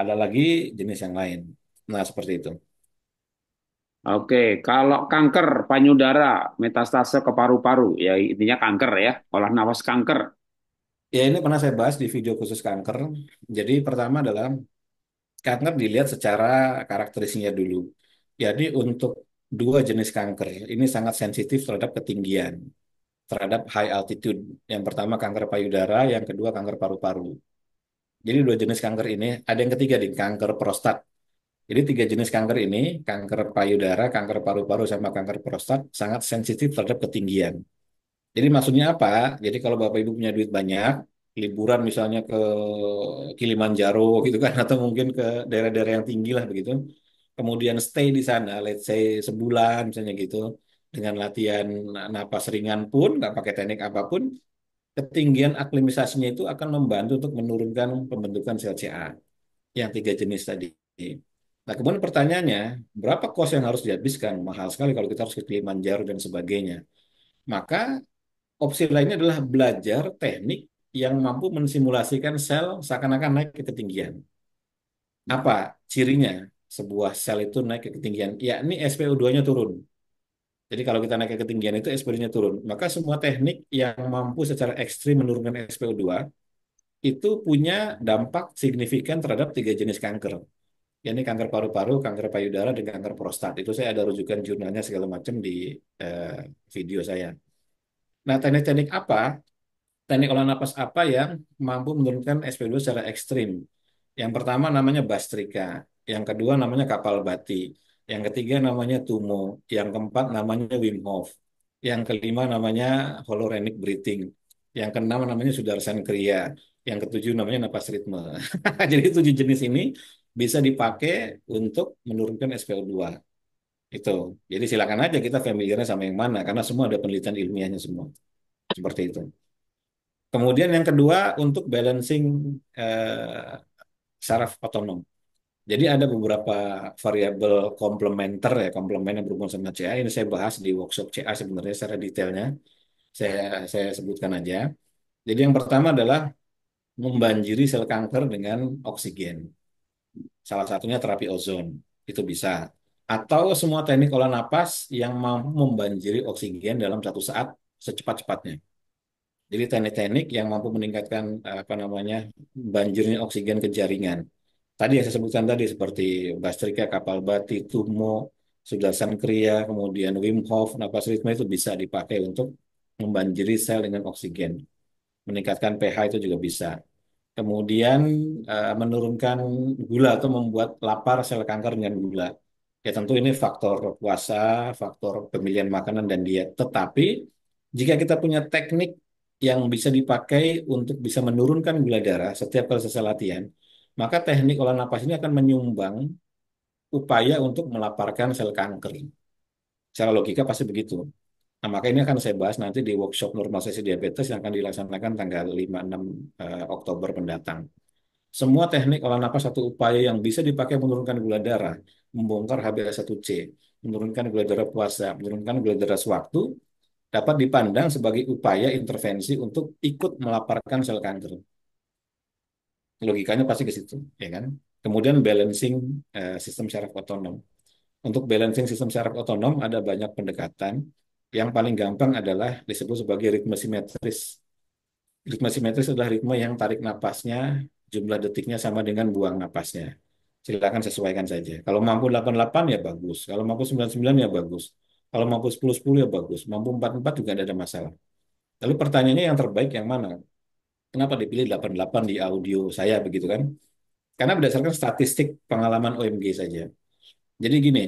Ada lagi jenis yang lain. Nah, seperti itu. Oke, kalau kanker payudara, metastase ke paru-paru, ya intinya kanker ya, olah nafas kanker. Ya ini pernah saya bahas di video khusus kanker. Jadi pertama adalah kanker dilihat secara karakterisinya dulu. Jadi untuk dua jenis kanker ini sangat sensitif terhadap ketinggian, terhadap high altitude. Yang pertama kanker payudara, yang kedua kanker paru-paru. Jadi dua jenis kanker ini, ada yang ketiga di kanker prostat. Jadi tiga jenis kanker ini, kanker payudara, kanker paru-paru, sama kanker prostat, sangat sensitif terhadap ketinggian. Jadi maksudnya apa? Jadi kalau Bapak Ibu punya duit banyak, liburan misalnya ke Kilimanjaro gitu kan, atau mungkin ke daerah-daerah yang tinggi lah begitu, kemudian stay di sana, let's say sebulan misalnya gitu, dengan latihan napas ringan pun, nggak pakai teknik apapun, ketinggian aklimisasinya itu akan membantu untuk menurunkan pembentukan sel CA yang tiga jenis tadi. Nah, kemudian pertanyaannya, berapa kos yang harus dihabiskan? Mahal sekali kalau kita harus ke Kilimanjaro dan sebagainya. Maka opsi lainnya adalah belajar teknik yang mampu mensimulasikan sel seakan-akan naik ke ketinggian. Apa cirinya sebuah sel itu naik ke ketinggian? Ya, ini SPO2-nya turun. Jadi kalau kita naik ke ketinggian itu SPO2-nya turun. Maka semua teknik yang mampu secara ekstrim menurunkan SPO2 itu punya dampak signifikan terhadap tiga jenis kanker ini kanker paru-paru, kanker payudara, dan kanker prostat. Itu saya ada rujukan jurnalnya segala macam di eh, video saya. Nah, teknik-teknik apa? Teknik olah napas apa yang mampu menurunkan spo 2 secara ekstrim? Yang pertama namanya bastrika, yang kedua namanya kapal bati, yang ketiga namanya tumo, yang keempat namanya Wim Hof, yang kelima namanya holorenic breathing, yang keenam namanya sudarsan kriya, yang ketujuh namanya napas ritme. Jadi tujuh jenis ini bisa dipakai untuk menurunkan SPO2. Itu. Jadi silakan aja kita familiarnya sama yang mana karena semua ada penelitian ilmiahnya semua. Seperti itu. Kemudian yang kedua untuk balancing eh, saraf otonom. Jadi ada beberapa variabel komplementer ya, komplement yang berhubungan sama CA. Ini saya bahas di workshop CA sebenarnya secara detailnya. Saya saya sebutkan aja. Jadi yang pertama adalah membanjiri sel kanker dengan oksigen. Salah satunya terapi ozon, itu bisa. Atau semua teknik olah napas yang mampu membanjiri oksigen dalam satu saat secepat-cepatnya. Jadi teknik-teknik yang mampu meningkatkan apa namanya banjirnya oksigen ke jaringan. Tadi yang saya sebutkan tadi seperti Bastrika, batik, Tumo, Sudarsan sankria kemudian Wim Hof, napas ritme itu bisa dipakai untuk membanjiri sel dengan oksigen. Meningkatkan pH itu juga bisa kemudian uh, menurunkan gula atau membuat lapar sel kanker dengan gula. Ya tentu ini faktor puasa, faktor pemilihan makanan dan diet. Tetapi jika kita punya teknik yang bisa dipakai untuk bisa menurunkan gula darah setiap kali selesai latihan, maka teknik olah napas ini akan menyumbang upaya untuk melaparkan sel kanker. Secara logika pasti begitu. Nah, maka ini akan saya bahas nanti di workshop normalisasi diabetes yang akan dilaksanakan tanggal 5-6 eh, Oktober mendatang. Semua teknik olah napas satu upaya yang bisa dipakai menurunkan gula darah, membongkar HbA1c, menurunkan gula darah puasa, menurunkan gula darah sewaktu, dapat dipandang sebagai upaya intervensi untuk ikut melaparkan sel kanker. Logikanya pasti ke situ, ya kan? Kemudian balancing eh, sistem syaraf otonom. Untuk balancing sistem syaraf otonom ada banyak pendekatan yang paling gampang adalah disebut sebagai ritme simetris. Ritme simetris adalah ritme yang tarik napasnya, jumlah detiknya sama dengan buang napasnya. Silakan sesuaikan saja. Kalau mampu 88 ya bagus, kalau mampu 99 ya bagus, kalau mampu 1010 ya bagus, mampu 44 juga tidak ada masalah. Lalu pertanyaannya yang terbaik yang mana? Kenapa dipilih 88 di audio saya begitu kan? Karena berdasarkan statistik pengalaman OMG saja. Jadi gini,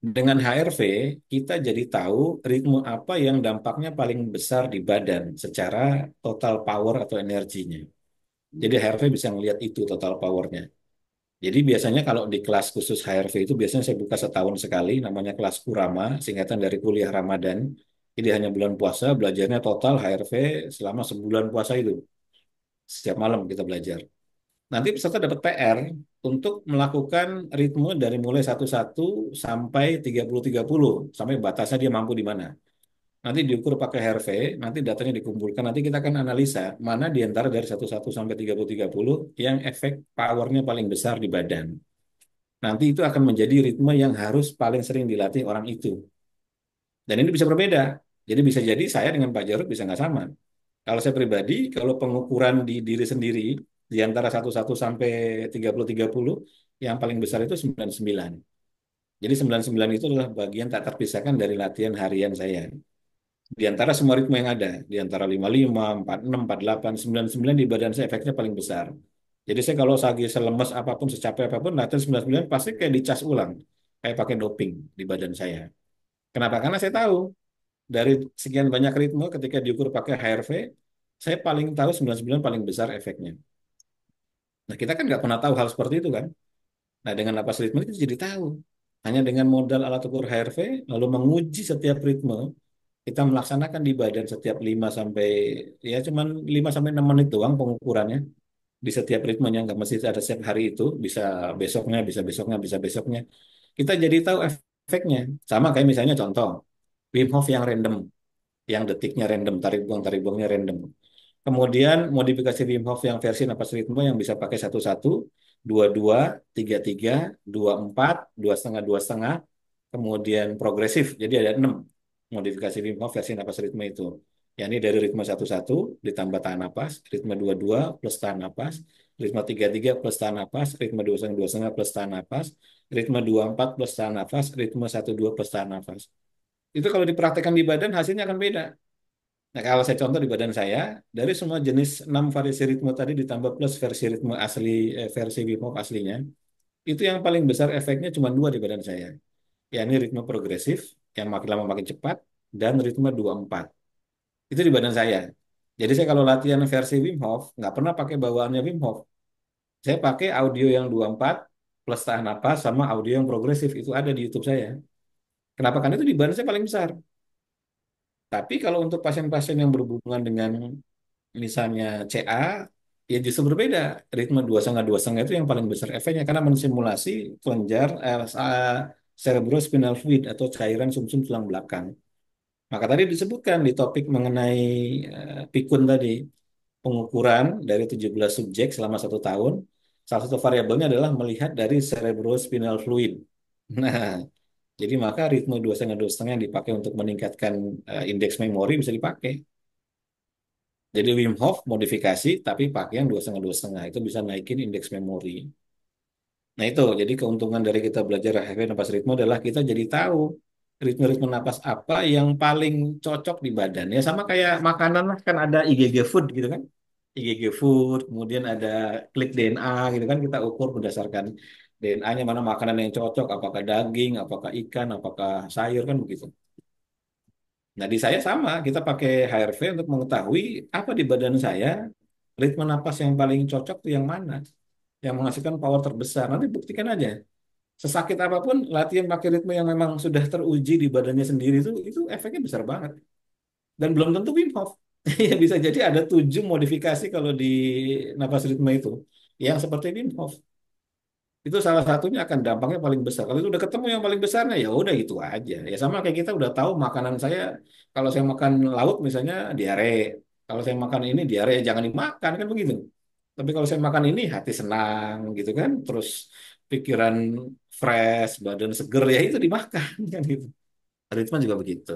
dengan HRV, kita jadi tahu ritme apa yang dampaknya paling besar di badan secara total power atau energinya. Jadi HRV bisa melihat itu total powernya. Jadi biasanya kalau di kelas khusus HRV itu biasanya saya buka setahun sekali, namanya kelas Kurama, singkatan dari kuliah Ramadan. Jadi hanya bulan puasa, belajarnya total HRV selama sebulan puasa itu. Setiap malam kita belajar nanti peserta dapat PR untuk melakukan ritme dari mulai 11 sampai 30-30, sampai batasnya dia mampu di mana. Nanti diukur pakai HRV. nanti datanya dikumpulkan, nanti kita akan analisa mana di antara dari 11 sampai 30-30 yang efek powernya paling besar di badan. Nanti itu akan menjadi ritme yang harus paling sering dilatih orang itu. Dan ini bisa berbeda. Jadi bisa jadi saya dengan Pak Jarod bisa nggak sama. Kalau saya pribadi, kalau pengukuran di diri sendiri, di antara 11 sampai 30 30 yang paling besar itu 99. Jadi 99 itu adalah bagian tak terpisahkan dari latihan harian saya. Di antara semua ritme yang ada, di antara 55, 46, 48, 99 di badan saya efeknya paling besar. Jadi saya kalau lagi selemes apapun, secapek apapun, latihan 99 pasti kayak dicas ulang. Kayak pakai doping di badan saya. Kenapa? Karena saya tahu dari sekian banyak ritme ketika diukur pakai HRV, saya paling tahu 99 paling besar efeknya. Nah, kita kan nggak pernah tahu hal seperti itu kan. Nah, dengan apa ritme kita jadi tahu. Hanya dengan modal alat ukur HRV, lalu menguji setiap ritme, kita melaksanakan di badan setiap 5 sampai, ya cuman 5 sampai 6 menit doang pengukurannya. Di setiap ritmenya, nggak mesti ada setiap hari itu, bisa besoknya, bisa besoknya, bisa besoknya. Kita jadi tahu efeknya. Sama kayak misalnya contoh, Wim Hof yang random, yang detiknya random, tarik buang, tarik buangnya random Kemudian modifikasi Wim Hof yang versi napas ritme yang bisa pakai satu-satu, dua-dua, tiga-tiga, dua-empat, dua setengah, dua setengah, kemudian progresif. Jadi ada enam modifikasi Wim Hof versi napas ritme itu. Ya, ini dari ritme satu-satu ditambah tahan napas, ritme dua-dua plus tahan napas, ritme tiga-tiga plus tahan napas, ritme dua setengah, dua setengah plus tahan napas, ritme dua empat plus tahan napas, ritme satu dua plus tahan napas. Itu kalau dipraktekkan di badan hasilnya akan beda Nah, kalau saya contoh di badan saya, dari semua jenis 6 variasi ritme tadi ditambah plus versi ritme asli, eh, versi Wim Hof aslinya, itu yang paling besar efeknya cuma dua di badan saya. yakni ritme progresif, yang makin lama makin cepat, dan ritme 24. Itu di badan saya. Jadi saya kalau latihan versi Wim Hof, nggak pernah pakai bawaannya Wim Hof. Saya pakai audio yang 24, plus tahan apa, sama audio yang progresif. Itu ada di YouTube saya. Kenapa? Karena itu di badan saya paling besar tapi kalau untuk pasien-pasien yang berhubungan dengan misalnya CA, ya justru berbeda. Ritme dua setengah dua setengah itu yang paling besar efeknya karena mensimulasi kelenjar LSA eh, cerebrospinal fluid atau cairan sumsum tulang belakang. Maka tadi disebutkan di topik mengenai eh, pikun tadi pengukuran dari 17 subjek selama satu tahun. Salah satu variabelnya adalah melihat dari cerebrospinal fluid. Nah, jadi maka ritme dua setengah dua setengah yang dipakai untuk meningkatkan uh, indeks memori bisa dipakai. Jadi Wim Hof modifikasi tapi pakai yang dua setengah dua setengah itu bisa naikin indeks memori. Nah itu jadi keuntungan dari kita belajar HFP nafas ritme adalah kita jadi tahu ritme-ritme napas apa yang paling cocok di badan. Ya sama kayak makanan lah kan ada IgG food gitu kan. IgG food, kemudian ada klik DNA gitu kan kita ukur berdasarkan DNA-nya mana makanan yang cocok, apakah daging, apakah ikan, apakah sayur kan begitu. Nah di saya sama, kita pakai HRV untuk mengetahui apa di badan saya ritme napas yang paling cocok itu yang mana, yang menghasilkan power terbesar. Nanti buktikan aja. Sesakit apapun latihan pakai ritme yang memang sudah teruji di badannya sendiri itu itu efeknya besar banget. Dan belum tentu Wim Hof. ya bisa jadi ada tujuh modifikasi kalau di napas ritme itu yang seperti Wim Hof itu salah satunya akan dampaknya paling besar. Kalau itu udah ketemu yang paling besarnya ya udah itu aja. Ya sama kayak kita udah tahu makanan saya kalau saya makan laut misalnya diare, kalau saya makan ini diare ya jangan dimakan kan begitu. Tapi kalau saya makan ini hati senang gitu kan, terus pikiran fresh, badan seger ya itu dimakan kan gitu. Ritme juga begitu.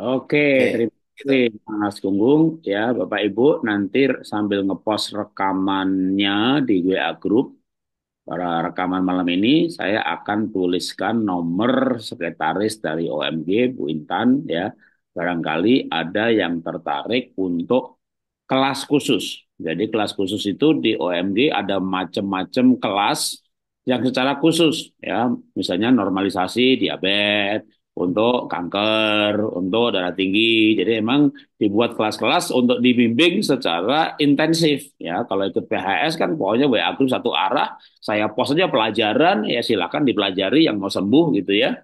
Oke, terima kasih Mas Gunggung ya Bapak Ibu nanti sambil ngepost rekamannya di WA Group pada rekaman malam ini saya akan tuliskan nomor sekretaris dari OMG Bu Intan ya. Barangkali ada yang tertarik untuk kelas khusus. Jadi kelas khusus itu di OMG ada macam-macam kelas yang secara khusus ya, misalnya normalisasi diabetes, untuk kanker, untuk darah tinggi. Jadi emang dibuat kelas-kelas untuk dibimbing secara intensif ya. Kalau ikut PHS kan pokoknya WA grup satu arah, saya post aja pelajaran ya silakan dipelajari yang mau sembuh gitu ya.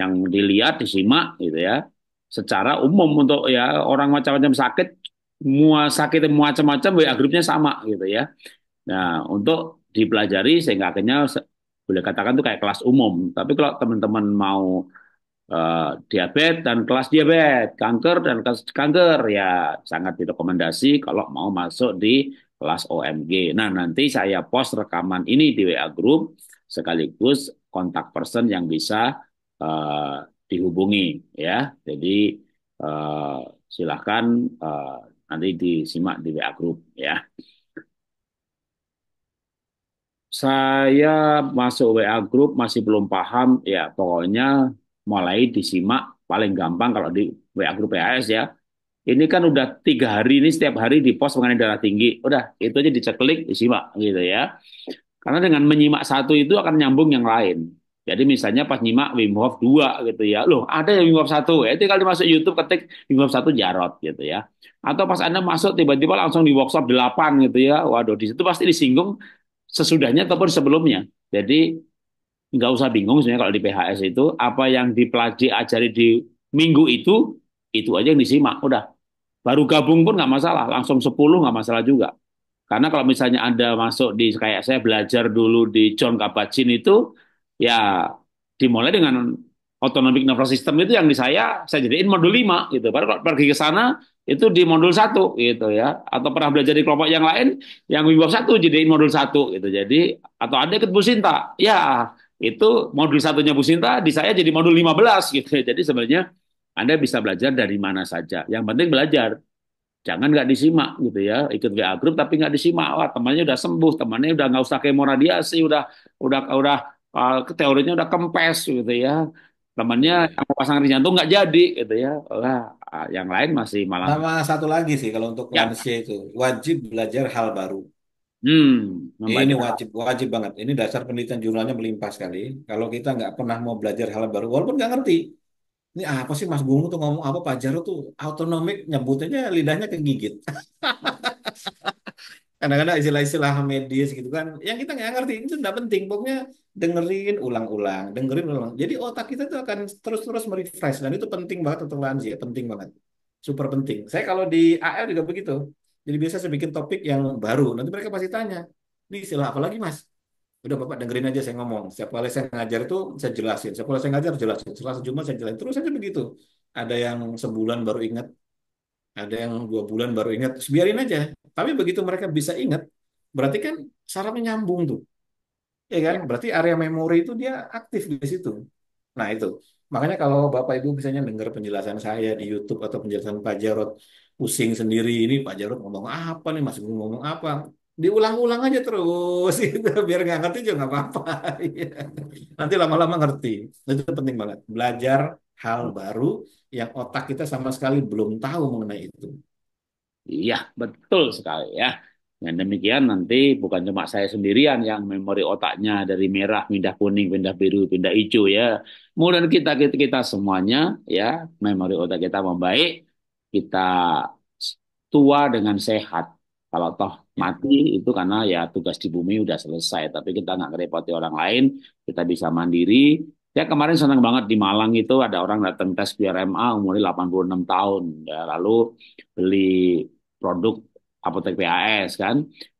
Yang dilihat, disimak gitu ya. Secara umum untuk ya orang macam-macam sakit semua sakit macam-macam WA grupnya sama gitu ya. Nah, untuk dipelajari sehingga akhirnya boleh katakan itu kayak kelas umum. Tapi kalau teman-teman mau uh, diabetes dan kelas diabetes, kanker dan kelas kanker ya sangat direkomendasi kalau mau masuk di kelas OMG. Nah, nanti saya post rekaman ini di WA group sekaligus kontak person yang bisa uh, dihubungi ya. Jadi uh, silahkan uh, nanti disimak di WA group ya. Saya masuk WA group masih belum paham ya pokoknya mulai disimak paling gampang kalau di WA grup PAS ya. Ini kan udah tiga hari ini setiap hari di pos mengenai darah tinggi. Udah itu aja diceklik disimak gitu ya. Karena dengan menyimak satu itu akan nyambung yang lain. Jadi misalnya pas nyimak Wim Hof 2 gitu ya. Loh, ada yang Wim Hof 1. Ya, itu kalau eh, masuk YouTube ketik Wim Hof 1 Jarot gitu ya. Atau pas Anda masuk tiba-tiba langsung di workshop 8 gitu ya. Waduh, di situ pasti disinggung sesudahnya ataupun sebelumnya. Jadi nggak usah bingung sebenarnya kalau di PHS itu apa yang dipelajari ajari di minggu itu itu aja yang disimak udah baru gabung pun nggak masalah langsung 10 nggak masalah juga karena kalau misalnya anda masuk di kayak saya belajar dulu di John Kabat-Zinn itu ya dimulai dengan autonomic nervous system itu yang di saya saya jadiin modul 5 gitu baru kalau pergi ke sana itu di modul satu gitu ya atau pernah belajar di kelompok yang lain yang wibawa satu jadiin modul satu gitu jadi atau ada ikut Businta ya itu modul satunya Bu Sinta, di saya jadi modul 15 gitu. Jadi sebenarnya Anda bisa belajar dari mana saja. Yang penting belajar. Jangan nggak disimak gitu ya, ikut WA grup tapi nggak disimak. Wah temannya udah sembuh, temannya udah nggak usah kemoradiasi, udah udah udah uh, teorinya udah kempes gitu ya. Temannya yang mau pasang jantung nggak jadi gitu ya. Wah ah, yang lain masih malah. Sama satu lagi sih kalau untuk ya. manusia itu wajib belajar hal baru. Hmm, ini wajib wajib banget. Ini dasar penelitian jurnalnya melimpah sekali. Kalau kita nggak pernah mau belajar hal baru, walaupun nggak ngerti, ini apa sih Mas Gungu tuh ngomong apa Pak Jarod tuh autonomik nyebutnya lidahnya kegigit. Kadang-kadang istilah-istilah medis gitu kan, yang kita nggak ngerti itu nggak penting. Pokoknya dengerin ulang-ulang, dengerin ulang. Jadi otak kita tuh akan terus-terus merefresh dan itu penting banget untuk lansia, penting banget, super penting. Saya kalau di AL juga begitu jadi biasa saya bikin topik yang baru. Nanti mereka pasti tanya, ini istilah apa lagi mas? Udah Bapak dengerin aja saya ngomong. Setiap kali saya ngajar itu saya jelasin. Setiap kali saya ngajar jelasin. Setelah sejumlah saya jelasin. Terus aja begitu. Ada yang sebulan baru ingat. Ada yang dua bulan baru ingat. Biarin aja. Tapi begitu mereka bisa ingat, berarti kan saraf menyambung tuh. Ya kan? Iya. Berarti area memori itu dia aktif di situ. Nah itu. Makanya kalau Bapak Ibu misalnya dengar penjelasan saya di YouTube atau penjelasan Pak Jarot, pusing sendiri ini Pak Jarod ngomong apa nih Mas Gun ngomong apa diulang-ulang aja terus gitu biar nggak ngerti juga nggak apa-apa iya. nanti lama-lama ngerti itu penting banget belajar hal baru yang otak kita sama sekali belum tahu mengenai itu iya betul sekali ya dan demikian nanti bukan cuma saya sendirian yang memori otaknya dari merah pindah kuning pindah biru pindah hijau ya kemudian kita, kita semuanya ya memori otak kita membaik kita tua dengan sehat. Kalau toh ya. mati itu karena ya tugas di bumi udah selesai, tapi kita nggak ngerepoti orang lain, kita bisa mandiri. Ya kemarin senang banget di Malang itu ada orang datang tes PRMA umurnya 86 tahun, ya, lalu beli produk apotek PAS kan.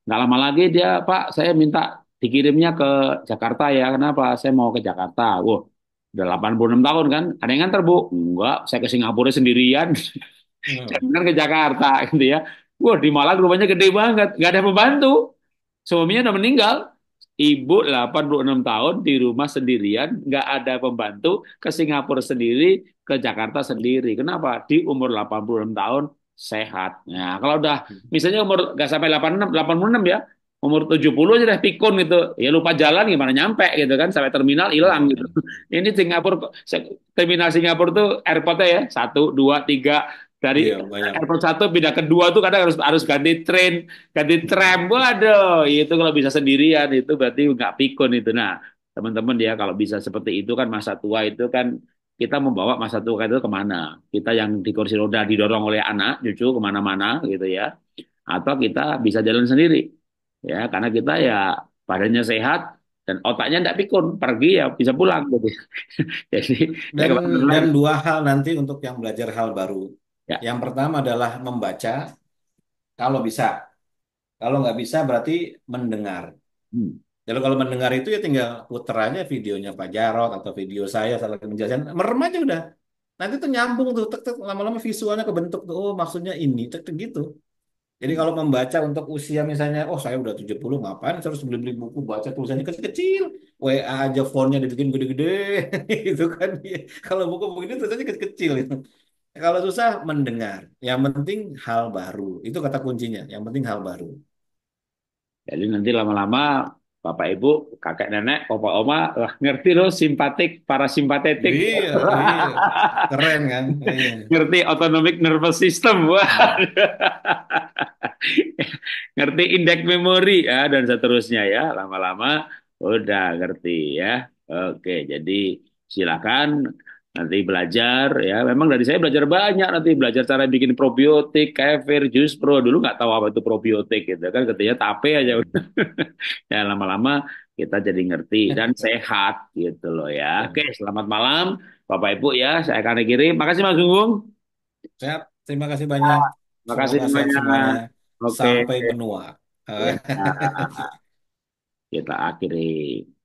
Nggak lama lagi dia, Pak, saya minta dikirimnya ke Jakarta ya, kenapa? Saya mau ke Jakarta. Wah, udah 86 tahun kan, ada yang nganter Bu? Enggak, saya ke Singapura sendirian. Jaminan hmm. ke Jakarta gitu ya. Wah di Malang rumahnya gede banget, nggak ada pembantu. Suaminya udah meninggal, ibu 86 tahun di rumah sendirian, nggak ada pembantu, ke Singapura sendiri, ke Jakarta sendiri. Kenapa? Di umur 86 tahun sehat. Nah, kalau udah hmm. misalnya umur nggak sampai 86, 86 ya, umur 70 aja deh pikun gitu. Ya lupa jalan gimana nyampe gitu kan sampai terminal hilang gitu. Hmm. Ini Singapura terminal Singapura tuh airportnya ya satu dua tiga dari iya, airport satu pindah kedua tuh kadang harus harus ganti train, ganti tram. Waduh, itu kalau bisa sendirian itu berarti nggak pikun itu. Nah, teman-teman ya kalau bisa seperti itu kan masa tua itu kan kita membawa masa tua itu kemana? Kita yang di kursi roda didorong oleh anak, cucu kemana-mana gitu ya. Atau kita bisa jalan sendiri. Ya, karena kita ya badannya sehat, dan otaknya tidak pikun pergi ya bisa pulang gitu jadi dan, ya, dan dua hal nanti untuk yang belajar hal baru Ya. Yang pertama adalah membaca, kalau bisa. Kalau nggak bisa berarti mendengar. Hmm. Jadi kalau mendengar itu ya tinggal putranya videonya Pak Jarot atau video saya salah menjelaskan. Merem aja udah. Nanti tuh nyambung tuh, tek, tek, lama-lama visualnya kebentuk tuh, oh maksudnya ini, tek, tek gitu. Jadi kalau membaca untuk usia misalnya, oh saya udah 70, ngapain saya harus beli-beli buku, baca tulisannya kecil-kecil. WA aja fontnya dibikin gede-gede, Itu kan. Kalau buku begini tulisannya kecil-kecil. Gitu kalau susah mendengar. Yang penting hal baru. Itu kata kuncinya. Yang penting hal baru. Jadi nanti lama-lama Bapak Ibu, kakek nenek, opa oma lah ngerti loh simpatik, simpatetik. Iya, iya. Keren kan? Iya. ngerti autonomic nervous system. ngerti indeks memori ya dan seterusnya ya. Lama-lama udah ngerti ya. Oke, jadi silakan nanti belajar ya memang dari saya belajar banyak nanti belajar cara bikin probiotik kefir jus pro dulu nggak tahu apa itu probiotik gitu kan katanya tape aja ya lama-lama kita jadi ngerti dan sehat gitu loh ya iya. oke selamat malam bapak ibu ya saya akan kiri makasih mas Gunggung sehat terima kasih banyak terima kasih banyak sampai benua ya. kita akhiri